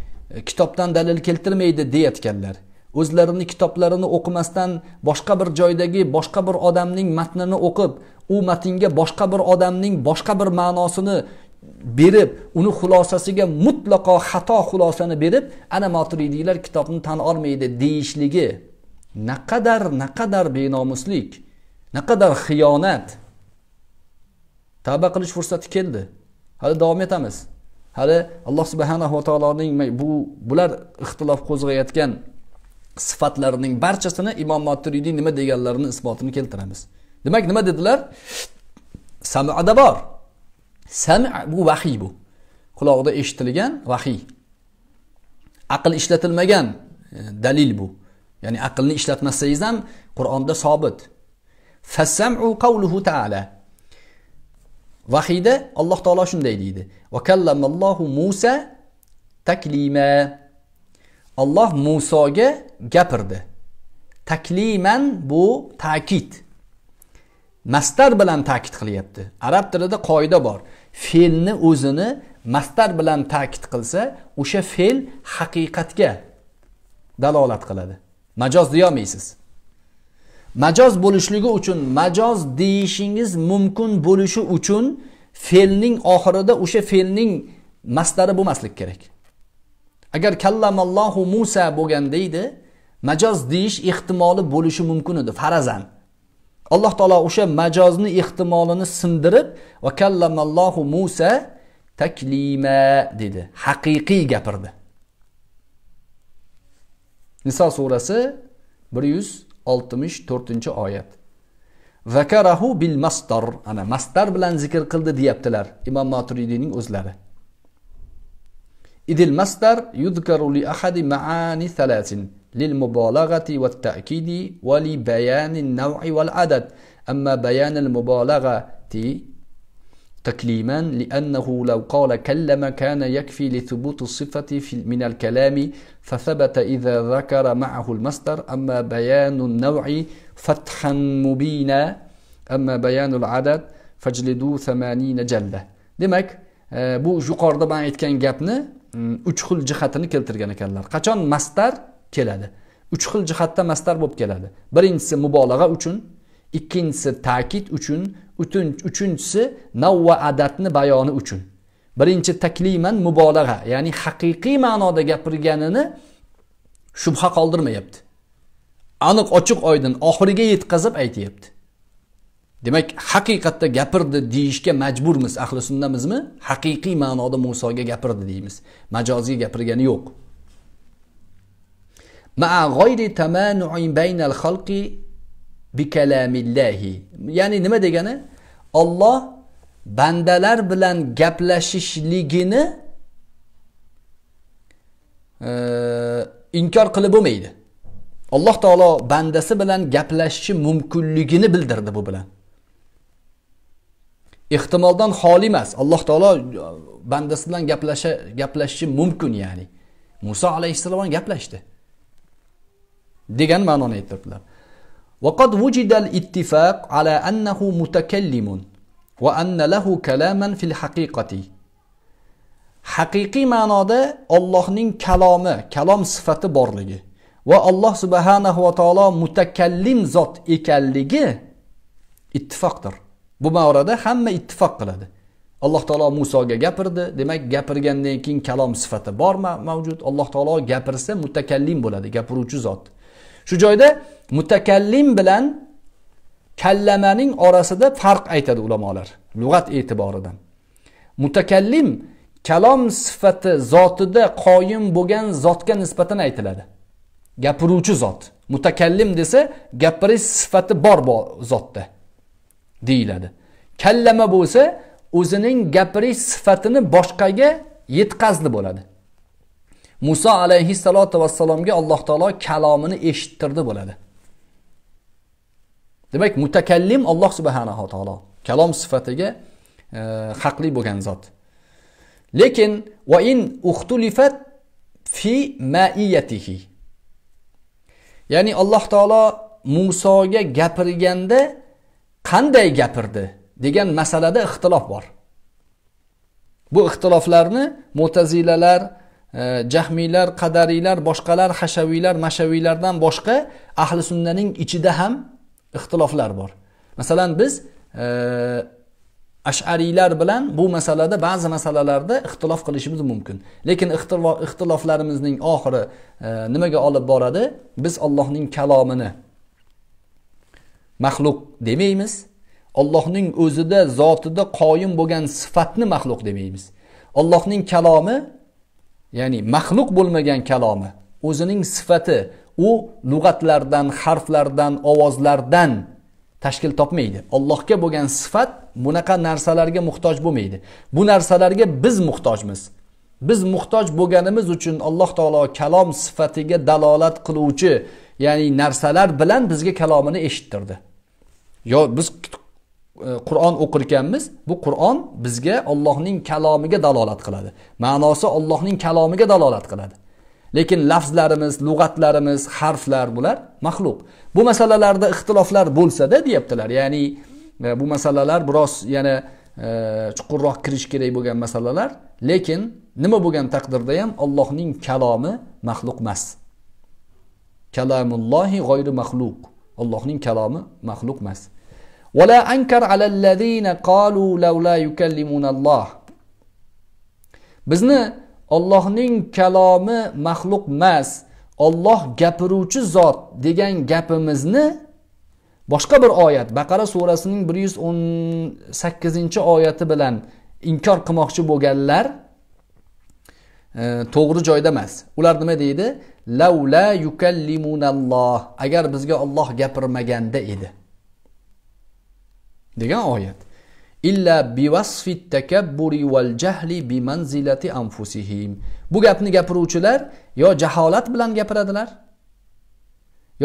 kitobdan dalil keltirmaydi deyayotganlar o'zlarini kitoblarini o'qimasdan boshqa bir joydagi boshqa bir odamning matnini o'qib u matnga boshqa bir odamning boshqa bir ma'nosini berib uni xulosasiga mutlaqo xato xulosani berib ana moturidiylar kitobni tan olmaydi deyishligi naqadar naqadar benomuslik naqadar xiyonat tavba qilish fursati keldi hali davom etamiz hali alloh subhanahu va taoloning bu bular ixtilof qo'zg'ayotgan sifatlarining barchasini imom moturidiy nima deganlarini isbotini keltiramiz demak nima dedilar samada bor sam bu vahiy bu qulog'ida eshitilgan vahiy aql ishlatilmagan e, dalil bu ya'ni aqlni ishlatmasangiz ham qur'onda sobit fasamu qavluhu taala vahiyda alloh taolo shunday deydi vakallamallohu musa taklima alloh musoga gapirdi takliman bu ta'kid mastar bilan ta'kid qilyapti arab tilida qoida bor fe'lni o'zini mastar bilan ta'kid qilsa o'sha fe'l haqiqatga dalolat qiladi majoz deyolmaysiz majoz bo'lishligi uchun majoz deyishingiz mumkin bo'lishi uchun fe'lning oxirida o'sha fe'lning mastari bo'lmaslik kerak agar kallamallohu musa bo'lganda edi majoz deyish ehtimoli bo'lishi mumkin edi farazan alloh taolo o'sha majozni ehtimolini sindirib va kallamallohu musa taklima dedi haqiqiy gapirdi niso surasi bir yuz 64 ayet. Vekarahu bil mastar ana mastar bilan zikr qildi deyaptilar İmam Maturidi'nin özleri. idil mastar yudkaru li ahadi maani thalatin lil mubalagati ve ta'kidi ve li beyanin nav'i vel adad Ama beyanil mubalagati تكليما لأنه لو قال كلم كان يكفي لثبوت الصفة في من الكلام فثبت إذا ذكر معه المصدر أما بيان النوع فتحا مبينا أما بيان العدد فاجلدوا ثمانين جلة دمك آه، بو جقار دبعا اتكن جابنا اتخل جخطنا كلترغن كاللار قاچان مصدر كلاد اتخل جخطة مصدر بوب كلاده برينس مبالغة اتون اتكنس تاكيد اتون uchinchisi navva adatni bayoni uchun birinchi takliman mubolag'a ya'ni haqiqiy ma'noda gapirganini shubha qoldirmayapti aniq ochiq oydin oxiriga yetkazib aytyapti demak haqiqatda gapirdi deyishga majburmiz ahli sunnamizmi haqiqiy ma'noda musoga gapirdi deymiz majoziy gapirgani yo'q bi kalamillahi. Ya'ni nima degani? Alloh bandalar bilan gaplashishligini e, inkor qilib bo'lmaydi. Alloh taolo bandasi bilan gaplashishi mumkinligini bildirdi bu bilan. Ehtimoldan xoli emas. Alloh taolo bandasi bilan gaplasha gaplashishi mumkin ya'ni. Musa alayhissalom gaplashdi. degan ma'noni aytibdilar. وقد وجد الاتفاق على أنه متكلم وأن له كلاما في الحقيقة haqiqiy ma'noda Allohning kalomi, kalom sifati borligi va Alloh subhanahu va taolo mutakallim zot ekanligi ittifoqdir. Bu borada hamma ittifoq qiladi. Alloh taolo Musoga gapirdi, demak gapirgandan keyin kalom sifati bormi mavjud? Alloh taolo gapirsa mutakallim bo'ladi, gapiruvchi zot. Shu joyda mutakallim bilan kallamaning orasida farq aytadi ulamolar lug'at e'tiboridan mutakallim kalom sifati zotida qoyim bo'lgan zotga nisbatan aytiladi gapiruvchi zot mutakallim desa gapirish sifati bor zotda deyiladi kallama bo'lsa o'zining gapirish sifatini boshqaga yetkazdi bo'ladi muso alayhissalotu vassalomga alloh taolo kalomini eshittirdi bo'ladi demak mutakallim alloh subhanava taolo kalom sifatiga e, haqli bo'lgan zot lekin va in uxtulifat fi maiyatihi ya'ni alloh taolo musoga gapirganda qanday gapirdi degan masalada ixtilof bor bu ixtiloflarni mo'tazilalar e, jahmiylar qadariylar boshqalar hashaviylar mashaviylardan boshqa ahli sunnaning ichida ham ixtiloflar bor masalan biz e, ashariylar bilan bu masalada ba'zi masalalarda ixtilof qilishimiz mumkin lekin ixtiloflarimizning oxiri e, nimaga olib boradi biz ollohning kalomini maxluq demaymiz ollohning o'zida zotida qoyim bo'lgan sifatni maxluq demaymiz ollohning kalomi ya'ni maxluq bo'lmagan kalomi o'zining sifati u lug'atlardan harflardan ovozlardan tashkil topmaydi allohga bo'lgan sifat bunaqa narsalarga muhtoj bo'lmaydi bu narsalarga biz muhtojmiz biz muhtoj bo'lganimiz uchun alloh taolo kalom sifatiga dalolat qiluvchi ya'ni narsalar bilan bizga kalomini eshittirdi yo biz e, qur'on ekanmiz bu qur'on bizga ollohning kalomiga dalolat qiladi ma'nosi ollohning kalomiga dalolat qiladi lekin lafzlarimiz lug'atlarimiz harflar bular maxluq bu masalalarda ixtiloflar bo'lsada deyaptilar ya'ni e, bu masalalar biroz yana e, chuqurroq kirish kerak bo'lgan masalalar lekin nima bo'lgan taqdirda ham allohning kalomi maxluq emas kalamullohi g'oyri maxluq allohning kalomi maxluq emas ولا أنكر على الذين قالوا لولا يكلمون الله bizni ollohning kalomi maxluq emas olloh gapiruvchi zot degan gapimizni boshqa bir oyat baqara surasining bir yuz o'n sakkizinchi oyati bilan inkor qilmoqchi bo'lganlar e, to'g'ri joyda emas ular nima deydi laula yukallimunalloh agar bizga olloh gapirmaganda edi degan oyat illa jahli bi manzilati anfusihim bu gapni gapiruvchilar yo jaholat bilan gapiradilar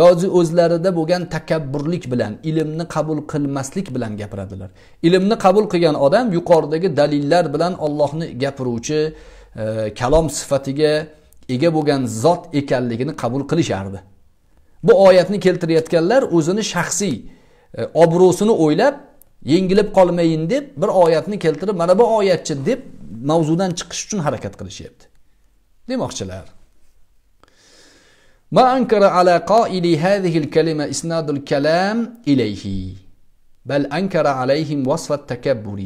yoki o'zlarida bo'lgan takabburlik bilan ilmni qabul qilmaslik bilan gapiradilar ilmni qabul qilgan odam yuqoridagi dalillar bilan ollohni gapiruvchi e, kalom sifatiga ega bo'lgan zot ekanligini qabul qilishardi bu oyatni keltirayotganlar o'zini shaxsiy e, obro'sini o'ylab yengilib qolmayin deb bir oyatni keltirib mana bu oyatchi deb mavzudan chiqish uchun harakat qilishyapti demoqchilar ما أنكر على قائل هذه الكلمة إسناد الكلام إليه بل أنكر عليهم وصف التكبر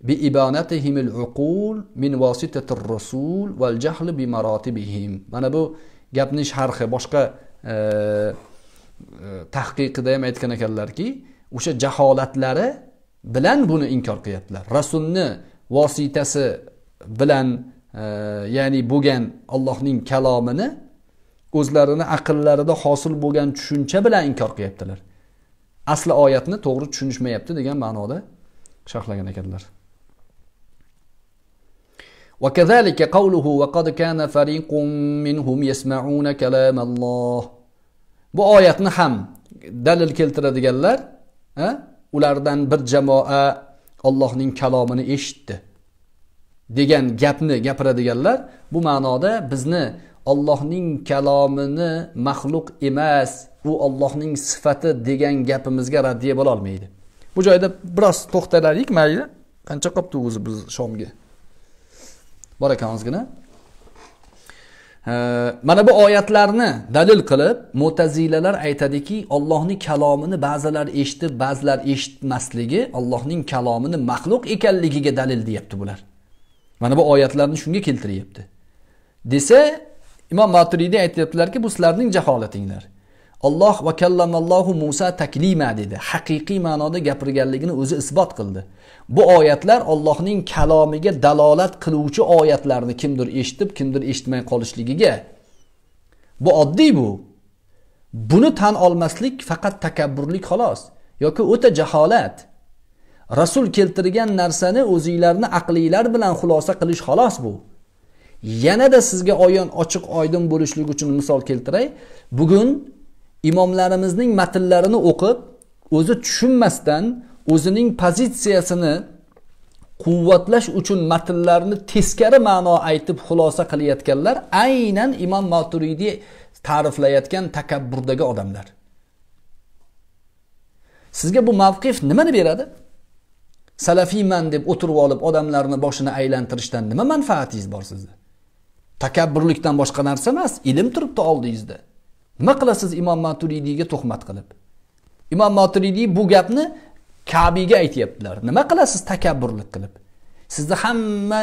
min العقول rasul wal الرسول bi بمراتبهم mana bu gapni sharhi boshqa e, e, tahqiqida ham aytgan ekanlarki o'sha jaholatlari bilan buni inkor qilyaptilar rasulni vositasi bilan e, ya'ni bo'lgan allohning kalomini o'zlarini aqllarida hosil bo'lgan tushuncha bilan inkor qilyaptilar asli oyatni to'g'ri tushunishmayapti degan ma'noda sharhlagan ekanlar وكذلك قوله وقد كان فريق منهم يسمعون كلام الله bu oyatni ham dalil keltiradiganlar ulardan bir jamoa ollohning kalomini eshitdi degan gapni gapiradiganlar bu ma'noda bizni ollohning kalomini maxluq emas u ollohning sifati degan gapimizga raddiya bo'lolmaydi bu joyda biroz to'xtalaylik mayli qancha qolibdi o'zi biz shomga bor ekan ozgina mana bu oyatlarni dalil qilib mo'tazilalar aytadiki ollohni kalomini ba'zilar eshitib ba'zilar eshitmasligi ollohning kalomini maxluq ekanligiga dalil deyapti bular mana bu oyatlarni shunga keltiryapti desa imom maturidiy aytyaptilarki bu sizlarning jaholatinglar olloh va kallamallohu musa taklima dedi haqiqiy ma'noda gapirganligini o'zi isbot qildi bu oyatlar Allohning kalomiga dalolat qiluvchi oyatlarni kimdir eshitib kimdir eshitmay qolishligiga bu oddiy bu buni tan olmaslik faqat takabburlik xolos yoki o'ta jaholat rasul keltirgan narsani o'zinglarni aqlinglar bilan xulosa qilish xolos bu yanada sizga oyon ochiq oydin bo'lishlik uchun misol keltiray bugun imomlarimizning matnlarini o'qib o'zi tushunmasdan o'zining pozitsiyasini quvvatlash uchun matnlarni teskari ma'no aytib xulosa qilayotganlar aynan imom maturidiy ta'riflayotgan takabburdagi odamlar sizga bu mavqif nimani beradi salafiyman deb o'tirib olib odamlarni boshini aylantirishdan nima manfaatingiz bor sizni takabburlikdan boshqa narsa emas ilm turibdi oldingizda nima qilasiz imom maturidiyga tuhmat qilib imom maturidiy bu gapni kabiga aytyaptilar nima qilasiz takabburlik qilib sizni hamma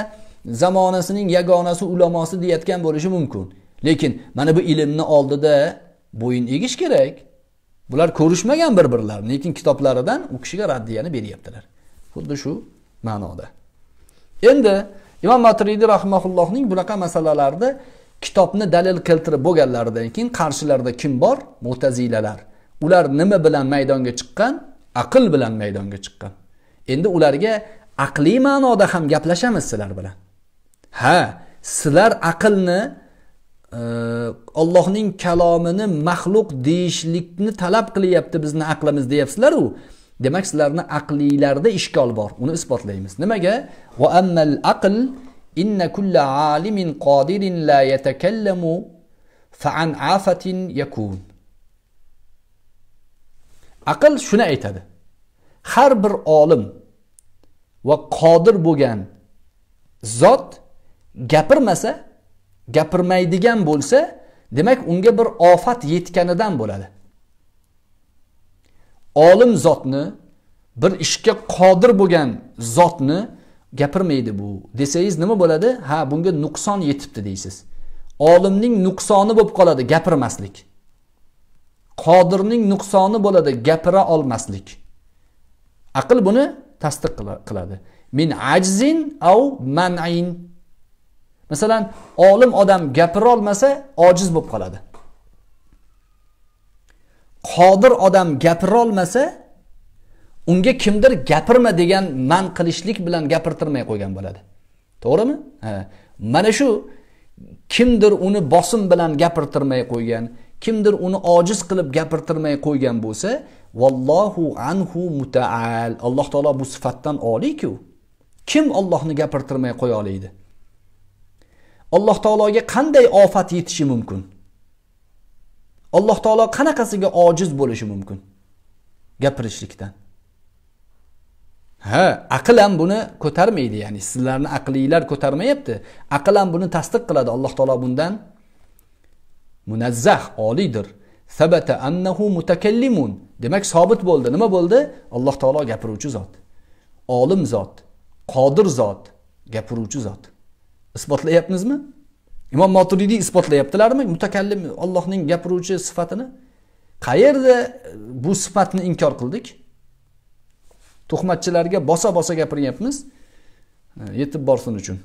zamonasining yagonasi ulamosi deyayotgan bo'lishi mumkin lekin mana bu ilmni oldida bo'yin egish kerak bular ko'rishmagan bir birlarini lekin kitoblaridan u kishiga raddiyani beryaptilar xuddi shu ma'noda endi imom matridiy rahmaullohning bunaqa masalalarda kitobni dalil keltirib bo'lganlaridan keyin qarshilarida kim bor mo'tazilalar ular nima bilan maydonga chiqqan aql bilan maydonga chiqqan endi ularga aqliy ma'noda ham gaplashamiz sizlar bilan ha sizlar aqlni ollohning e, kalomini maxluq deyishlikni talab qilyapti bizni aqlimiz deyapsizlaru demak sizlarni aqlilarda ishkol bor uni isbotlaymiz nimaga va aql inna kulla qodirin la yatakallamu fa an afatin yakun aql shuni aytadi har bir olim va qodir bo'lgan zot gapirmasa gapirmaydigan bo'lsa demak unga bir ofat yetganidan bo'ladi olim zotni bir ishga qodir bo'lgan zotni gapirmaydi bu desangiz nima bo'ladi ha bunga nuqson yetibdi deysiz olimning nuqsoni bo'lib qoladi gapirmaslik qodirning nuqsoni bo'ladi gapira olmaslik aql buni tasdiq qiladi min ajzin aw man'in. masalan olim odam gapira olmasa ojiz bo'lib qoladi qodir odam gapira olmasa unga kimdir gapirma degan man qilishlik bilan gapirtirmay qo'ygan bo'ladi to'g'rimi mana shu kimdir uni bosim bilan gapirtirmay qo'ygan kimdir uni ojiz qilib gapirtirmay qo'ygan bo'lsa vallohu anhu mutaal alloh taolo bu sifatdan oliyku kim ollohni gapirtirmay qo'ya oladi alloh taologa qanday ofat yetishi mumkin alloh taolo qanaqasiga ojiz bo'lishi mumkin gapirishlikdan ha aql ham buni ko'tarmaydi ya'ni sizlarni aqlinglar ko'tarmayapti aql ham buni tasdiq qiladi alloh taolo bundan munazzah oliydir sabata annahu mutakallimun demak sobit bo'ldi nima bo'ldi alloh taolo gapiruvchi zot olim zot qodir zot gapiruvchi zot isbotlayapmizmi imom moturidiy isbotlayaptilarmi mutakallim ollohning gapiruvchi sifatini qayerda e, bu sifatni inkor qildik tuhmatchilarga bosa bosa gapiryapmiz e, yetib borsin uchun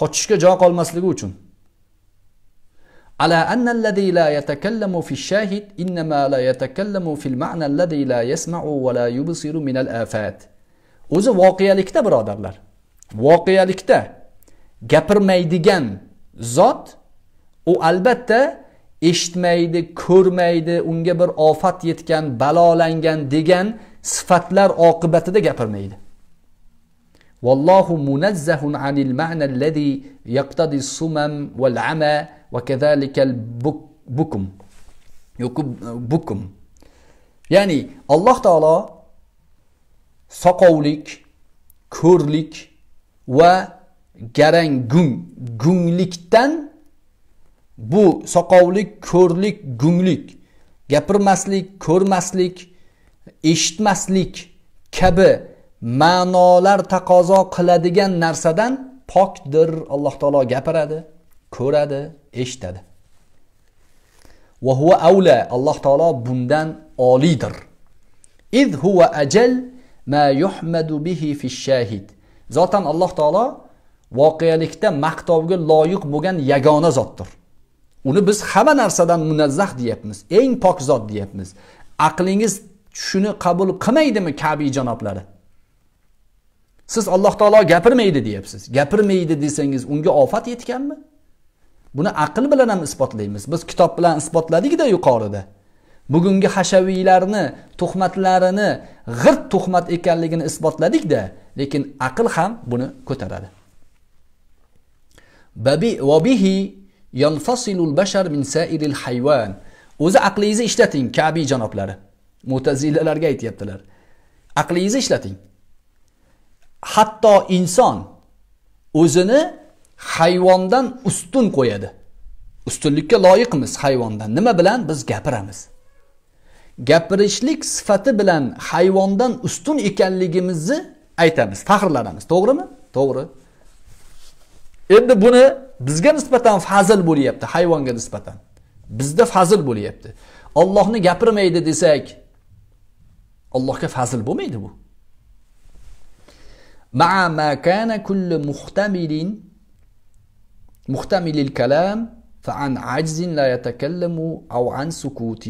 qochishga joy qolmasligi uchun ala anna allazi la yatakallamu fi shahid innama la yatakallamu fil ma'na allazi la yasma'u va la yubsiru min al afat. O'zi voqealikda birodarlar. Voqealikda gapirmaydigan zot u albatta eshitmaydi, ko'rmaydi, unga bir ofat yetgan, balolangan degan sifatlar oqibatida gapirmaydi. Vallahu munezzehun anil ma'nellezî yaktadi sumem vel ame ve kezâlikel bukum. Bukum. Yani Allah Teala sakavlik, körlik ve gelen gün, günlükten bu sakavlik, körlik, günlük, gapirmaslik, ko'rmaslik, eshitmaslik kabi ma'nolar taqozo qiladigan narsadan pokdir alloh taolo gapiradi ko'radi eshitadi va huva avla alloh taolo bundan oliydir id huva ajal ma yuhmadu bihi fi shahid zotan alloh taolo voqealikda maqtovga loyiq bo'lgan yagona zotdir uni biz hamma narsadan munazzah deyapmiz eng pok zot deyapmiz aqlingiz shuni qabul qilmaydimi kabiy janoblari siz alloh taolo gapirmaydi deyapsiz gapirmaydi desangiz unga ofat yetganmi buni aql bilan ham isbotlaymiz biz kitob bilan isbotladikda yuqorida bugungi hashaviylarni tuhmatlarini g'irt tuhmat ekanligini isbotladikda lekin aql ham buni ko'taradi bashar min o'zi aqlingizni ishlating kabiy janoblari mutazilalarga aytyaptilar aqlingizni ishlating hatto inson o'zini hayvondan ustun qo'yadi ustunlikka loyiqmiz hayvondan nima bilan biz gapiramiz gapirishlik sifati bilan hayvondan ustun ekanligimizni aytamiz faxrlanamiz to'g'rimi to'g'ri endi buni bizga nisbatan fazil bo'lyapti hayvonga nisbatan bizda fazil bo'lyapti ollohni gapirmaydi desak ollohga fazil bo'lmaydi bu مع ما كان كل محتمل محتمل الكلام فعن عجز لا يتكلم أو عن سكوت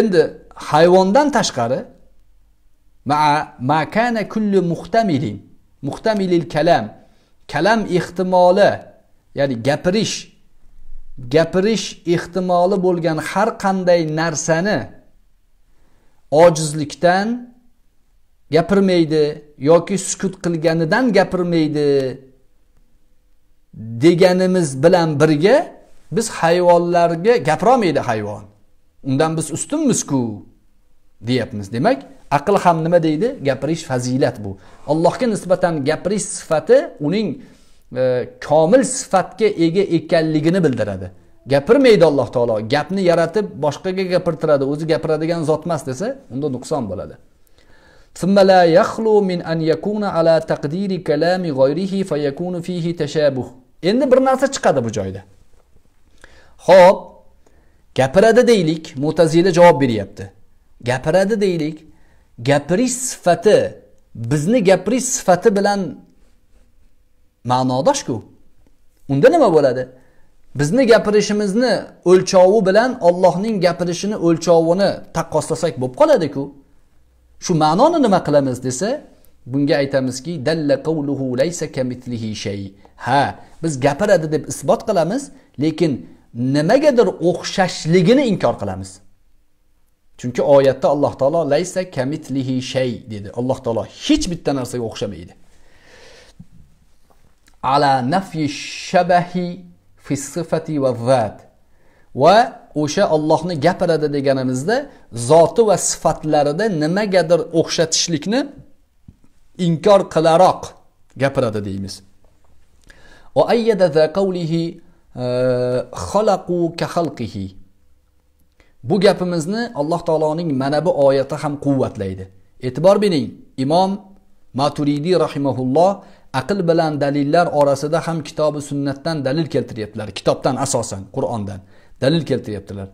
endi hayvondan tashqari ma ma kana kulli muhtamilin muhtamilil kalam kalam ehtimoli ya'ni gapirish gapirish ehtimoli bo'lgan har qanday narsani ojizlikdan gapirmaydi yoki sukut qilganidan gapirmaydi deganimiz bilan birga biz hayvonlarga gapirolmaydi hayvon undan biz ustunmizku deyapmiz demak aql ham nima deydi gapirish fazilat bu allohga nisbatan gapirish sifati uning E, komil sifatga ega ekanligini bildiradi gapirmaydi alloh taolo gapni yaratib boshqaga gapirtiradi o'zi gapiradigan zot emas desa unda nuqson bo'ladi endi bir narsa chiqadi bu joyda ho'p gapiradi deylik mo'tazila javob beryapti gapiradi deylik gapirish sifati bizni gapirish sifati bilan ma'nodoshku unda nima bo'ladi bizni gapirishimizni o'lchovi bilan Allohning gapirishini o'lchovini taqqoslasak bo'lib qoladi-ku. Shu ma'noni nima qilamiz desa, bunga aytamizki dalla qawluhu laysa shay. Ha, biz gapiradi deb isbot qilamiz, lekin nimagadir o'xshashligini inkor qilamiz. Chunki oyatda Alloh taolo laysa kamitlihi shay dedi. Alloh taolo hech bitta narsaga o'xshamaydi. ala nafyi shabahi fi sifati va zat va o'sha Allohni gapiradi deganimizda zoti va sifatlarida nimagadir o'xshatishlikni inkor qilaroq gapiradi deymiz va ayyada za qawlihi e, ka xalqihi bu gapimizni alloh taoloning mana bu oyati ham quvvatlaydi e'tibor bering imom maturidiy rahimaulloh aql bilan dalillar orasida ham kitobi sunnatdan dalil keltiryaptilar kitobdan asosan qur'ondan dalil keltiryaptilar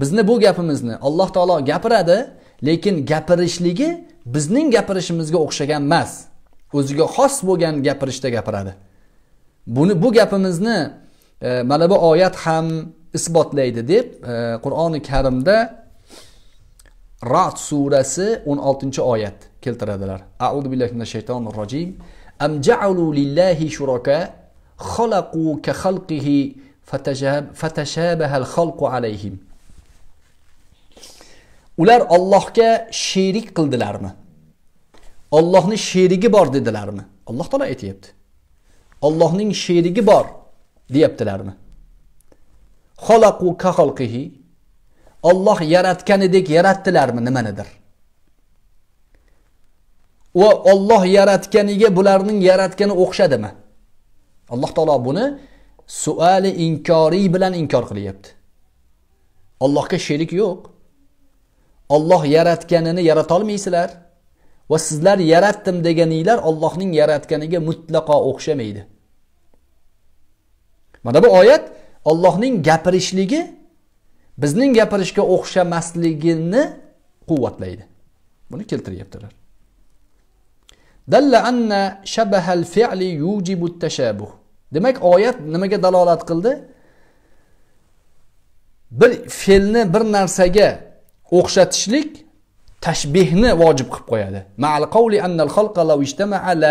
bizni bu gapimizni alloh taolo gapiradi lekin gapirishligi bizning gapirishimizga o'xshagan emas o'ziga xos bo'lgan gapirishda gapiradi buni bu gapimizni e, mana bu oyat ham isbotlaydi deb e, qur'oni karimda rad surasi 16 oyat keltiradilar audu billahi minash shaytonir rojim أم جعلوا لله شركاء خلقوا كخلقه فتشاب فتشابه الخلق عليهم ular ollohga sherik qildilarmi ollohni sherigi bor dedilarmi alloh taolo aytyapti ollohning sherigi bor deyaptilarmi xolaqu khalqihi olloh yaratganidek yaratdilarmi nimanidir va Alloh yaratganiga bularning yaratgani o'xshadimi alloh taolo buni suali inkoriy bilan inkor qilyapti allohga sherik yo'q olloh yaratganini yaratolmaysizlar va sizlar yaratdim deganinglar ollohning yaratganiga mutlaqo o'xshamaydi mana bu oyat ollohning gapirishligi bizning gapirishga o'xshamasligini quvvatlaydi buni keltiryaptilar anna yujibu tashabuh demak oyat nimaga dalolat qildi bir fe'lni bir narsaga o'xshatishlik tashbehni vojib qilib qo'yadi qawli law ijtama'a la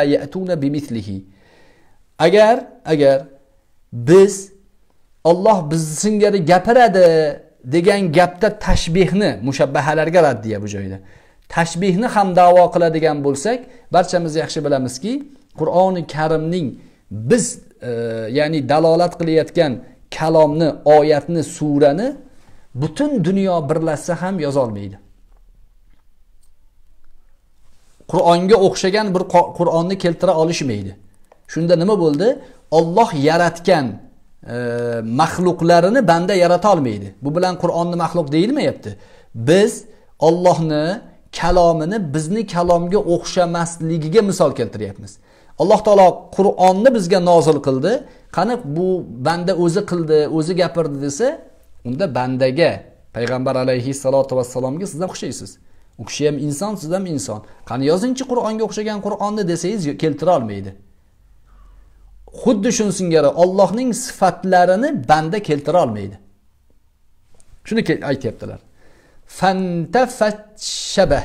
agar agar biz Alloh biz singari gapiradi degan gapda tashbehni mushabbahalarga raddiya bu joyda tashbihni ham davo qiladigan bo'lsak barchamiz yaxshi bilamizki qur'oni karimning biz e, ya'ni dalolat qilayotgan kalomni oyatni surani butun dunyo birlashsa ham yozolmaydi qur'onga o'xshagan bir qur'onni keltira olishmaydi shunda nima bo'ldi olloh yaratgan e, maxluqlarini banda yarata olmaydi bu bilan qur'onni maxluq deyilmayapti biz ollohni kalomini bizni kalomga o'xshamasligiga misol keltiryapmiz alloh taolo qur'onni bizga nozil qildi qani bu banda o'zi qildi o'zi gapirdi desa unda bandaga payg'ambar alayhissalotu vassalomga siz ham o'xshaysiz u kishi ham inson siz ham inson qani yozingchi qur'onga o'xshagan qur'onni desangiz keltira olmaydi xuddi shuni singari ollohning sifatlarini banda keltira olmaydi shuni aytyaptilar fantafatshaba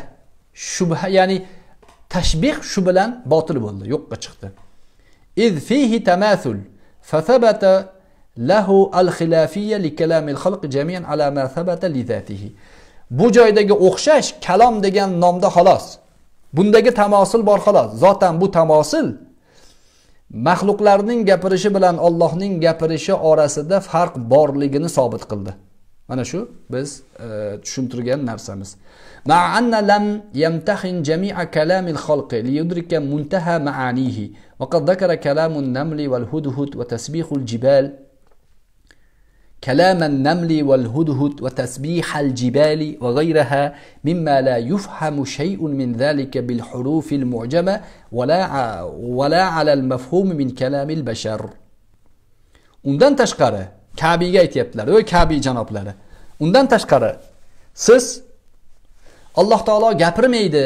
shubha ya'ni tashbih shu bilan botil bo'ldi yo'qqa chiqdi iz fihi إذ lahu al فثبت له al khalq jami'an ala ma thabata li zatihi bu joydagi o'xshash kalom degan nomda xolos bundagi tamosil bor xolos zotan bu tamosil maxluqlarning gapirishi bilan ollohning gapirishi orasida farq borligini sobit qildi mana shu biz e, tushuntirgan e, مع أن lam yamtahin jami'a كلام الخلق ليدرك muntaha ma'anihi وقد ذكر كلام النمل والهدهد وتسبيح الجبال كلام النمل والهدهد وتسبيح الجبال وغيرها مما لا يفهم شيء من ذلك بالحروف المعجمة ولا ولا على المفهوم من كلام البشر. Undan tashqari kabiga aytyaptilar ey kabiy janoblari undan tashqari siz alloh taolo gapirmaydi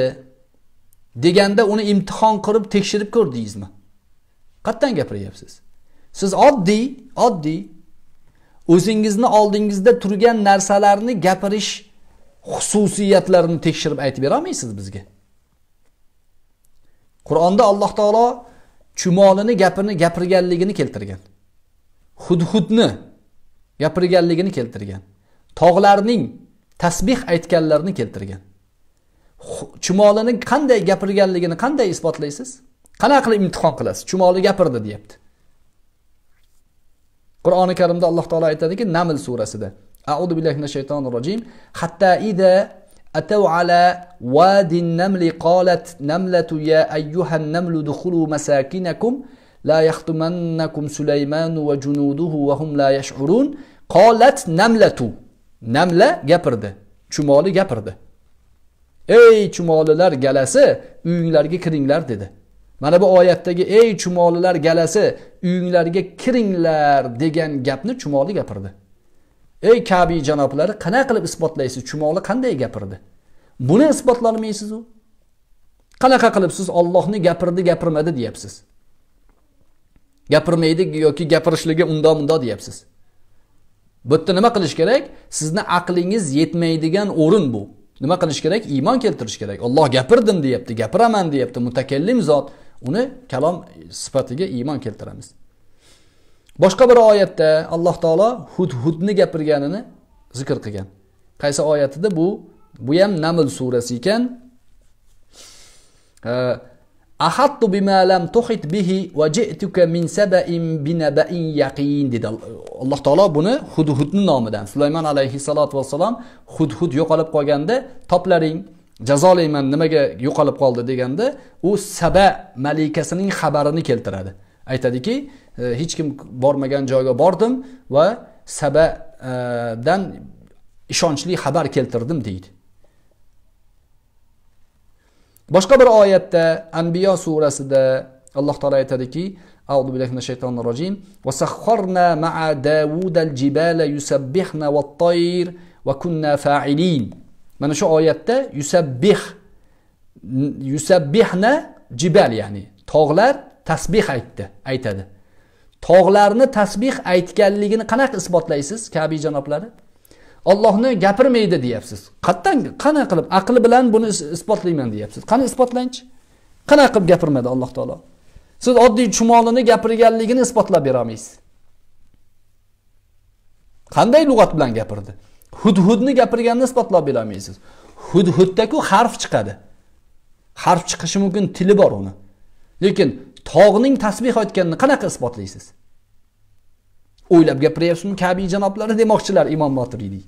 deganda uni imtihon qilib tekshirib ko'rdingizmi qayerdan gapiryapsiz siz oddiy oddiy o'zingizni oldingizda turgan narsalarni gapirish xususiyatlarini tekshirib aytib bera bizga qur'onda alloh taolo chumolini gapini gapirganligini keltirgan hudhudni gapirganligini keltirgan tog'larning tasbih aytganlarini keltirgan chumolini qanday gapirganligini qanday isbotlaysiz qanaqa qilib imtihon qilasiz chumoli gapirdi deyapti qur'oni karimda alloh taolo aytadiki naml surasida audu billahi mina shaytonir rojim hatta ida أتوا على واد النمل قالت نملة يا أيها النمل ادخلوا مساكنكم لا يخطمنكم سليمان وجنوده وهم لا يشعرون قالت yash'urun qolat namlatu namla gapirdi chumoli gapirdi ey chumolilar galasi uyinglarga kiringlar dedi mana bu oyatdagi ey chumolilar galasi uyinglarga kiringlar degan gapni chumoli gapirdi ey kabiy janoblari qanaqa qilib isbotlaysiz chumoli qanday gapirdi buni isbotlolmaysizu qanaqa qilib siz ollohni gapirdi gapirmadi deyapsiz gapirmaydi yoki gapirishligi undoq bundoq deyapsiz bu yerda nima qilish kerak sizni aqlingiz yetmaydigan o'rin bu nima qilish kerak iymon keltirish kerak olloh gapirdim deyapti gapiraman deyapti mutakallim zot uni kalom sifatiga iymon keltiramiz boshqa bir oyatda alloh taolo hud hudni gapirganini zikr qilgan qaysi oyatida bu bu ham naml surasi ekan ahattu bima lam tuhit bihi va ji'tuka min saba'in binaba'in yaqin dedi Alloh taolo buni Hudhudning nomidan Sulaymon alayhi vassalom vasallam Hudhud yo'qolib qolganda toplaring jazolayman nimaga yo'qolib qoldi deganda u Saba malikasining xabarini keltiradi aytadiki e, hech kim bormagan joyga bordim va Sabadan e, ishonchli xabar keltirdim deydi boshqa bir oyatda anbiyo surasida alloh taolo aytadiki أعوذ بالله من الشيطان الرجيم وسخرنا مع داوود الجبال يسبحن والطير وكنا فاعلين من شو آيات يسبح يسبحن جبال يعني tog'lar tasbih aytdi aytadi tog'larni tasbih aytganligini qanaqa isbotlaysiz kabiy janoblari ollohni gapirmaydi deyapsiz qayerdan qanaqa qilib aqli bilan buni isbotlayman deyapsiz qani isbotlangchi qanaqa qilib gapirmadi alloh taolo siz oddiy chumolini gapirganligini isbotlab berolmaysiz qanday lug'at bilan gapirdi hudhudni gapirganini isbotlab berolmaysiz hudhuddaku harf chiqadi harf chiqishi mumkin tili bor uni lekin tog'ning tasbeh aytganini qanaqa isbotlaysiz o'ylab gapiryapsizmi kabiy janoblari demoqchilar imom botiriydiy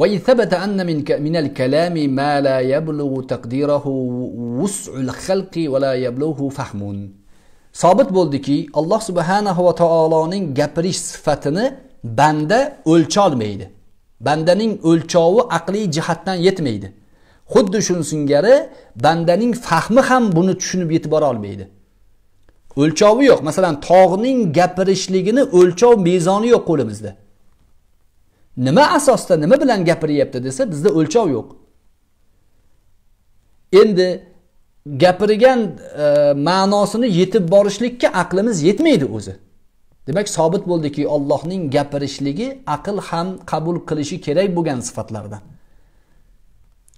وإن ثبت أن من من الكلام ما لا يبلغ تقديره وسع الخلق ولا يبلغه فهم sobit bo'ldiki alloh subhanahu va taoloning gapirish sifatini banda o'lcholmaydi bandaning o'lchovi aqliy jihatdan yetmaydi xuddi shuni singari bandaning fahmi ham buni tushunib yetib borolmaydi o'lchovi yo'q masalan tog'ning gapirishligini o'lchov mezoni yo'q qo'limizda nima asosda nima bilan gapiryapti desa bizda o'lchov yo'q endi gapirgan e, ma'nosini yetib borishlikka aqlimiz yetmaydi o'zi demak sobit bo'ldiki ollohning gapirishligi aql ham qabul qilishi kerak bo'lgan sifatlardan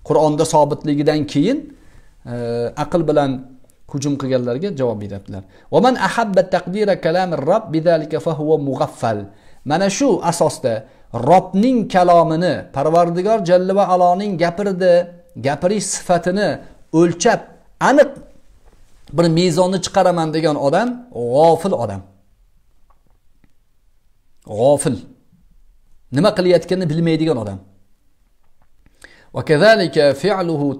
qur'onda sobitligidan keyin e, aql bilan hujum qilganlarga javob beryaptilar ahabba taqdira kalami rob mana shu asosda robning kalomini parvardigor jalla va aloning gapirdi gapirish sifatini o'lchab aniq bir mezonni chiqaraman degan odam g'ofil odam g'ofil nima qilayotganini bilmaydigan odam وكذلك فعله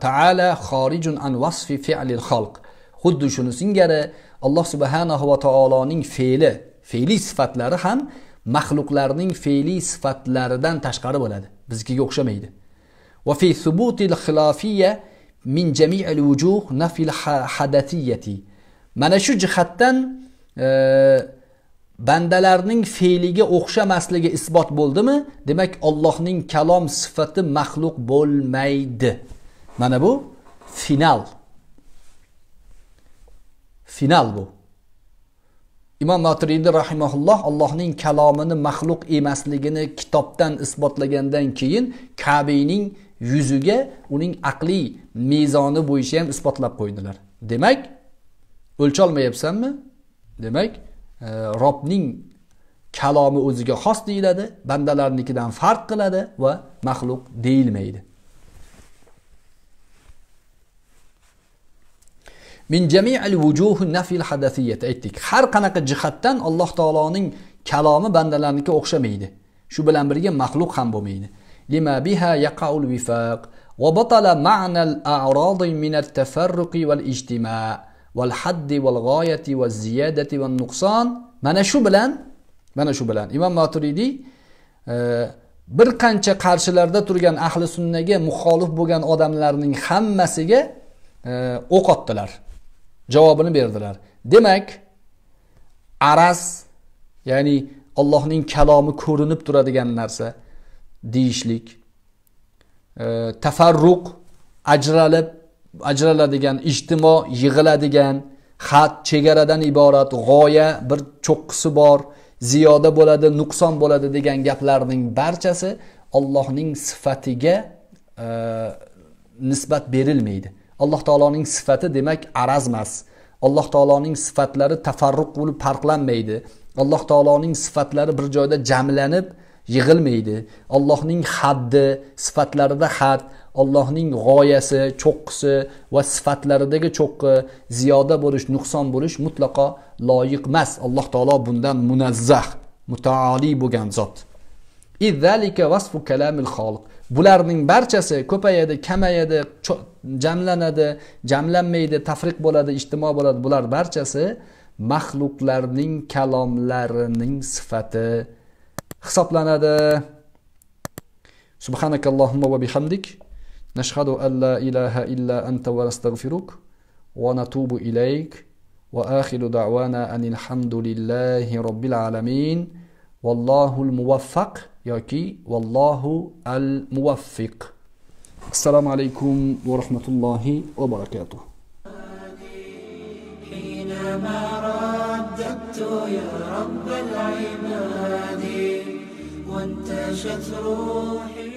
تعالى خارج عن وصف فعل الخلق xuddi shuni singari alloh subhanahu va taoloning fe'li fe'liy sifatlari ham maxluqlarning fe'liy sifatlaridan tashqari bo'ladi biznikiga o'xshamaydi وفي ثبوت الخلافية من جميع الوجوه نفي الحدثية mana shu jihatdan bandalarning fe'liga o'xshamasligi isbot bo'ldimi demak ollohning kalom sifati maxluq bo'lmaydi mana bu final final bu imom maturidi rahimaulloh allohning kalomini maxluq emasligini kitobdan isbotlagandan keyin kabiyning yuziga uning aqliy mezoni bo'yicha ham isbotlab qo'ydilar demak o'lcholmayapsanmi demak E, robning kalomi o'ziga xos deyiladi bandalarnikidan farq qiladi va maxluq deyilmaydi min jamiil vujuhi nafil hadasiyat aytdik har qanaqa jihatdan alloh taoloning kalomi bandalarnikiga o'xshamaydi shu bilan birga maxluq ham bo'lmaydi lima biha yaqaul vifaq va batala ma'nal a'rodi min at-tafarruqi val ijtima' val haddi val g'oyati va ziyadati va nuqson mana shu bilan mana shu bilan imom maturidiy e, bir qancha qarshilarda turgan ahli sunnaga muxolif bo'lgan odamlarning hammasiga e, o'q otdilar javobini berdilar demak araz ya'ni allohning kalomi ko'rinib turadigan narsa deyishlik e, tafarruq ajralib ajraladigan ijtimo yig'iladigan xat chegaradan iborat g'oya bir cho'qqisi bor ziyoda bo'ladi nuqson bo'ladi degan gaplarning barchasi allohning sifatiga e, nisbat berilmaydi alloh taoloning sifati demak arazmas alloh taoloning sifatlari tafarruq bo'lib farqlanmaydi alloh taoloning sifatlari bir joyda jamlanib yig'ilmaydi allohning haddi sifatlarida had allohning g'oyasi cho'qqisi va sifatlaridagi cho'qqi ziyoda bo'lish nuqson bo'lish mutlaqo loyiq emas alloh taolo bundan munazzah mutaoliy bo'lgan zot vasfu kalamil bularning barchasi ko'payadi kamayadi jamlanadi jamlanmaydi tafriq bo'ladi ijtimo bo'ladi bular barchasi maxluqlarning kalomlarining sifati hisoblanadi subhanakallohumma va bihamdik نشهد أن لا إله إلا أنت ونستغفرك ونتوب إليك وآخر دعوانا أن الحمد لله رب العالمين والله الموفق يكي والله الموفق السلام عليكم ورحمة الله وبركاته حينما رددت يا رب العباد وانتشت روحي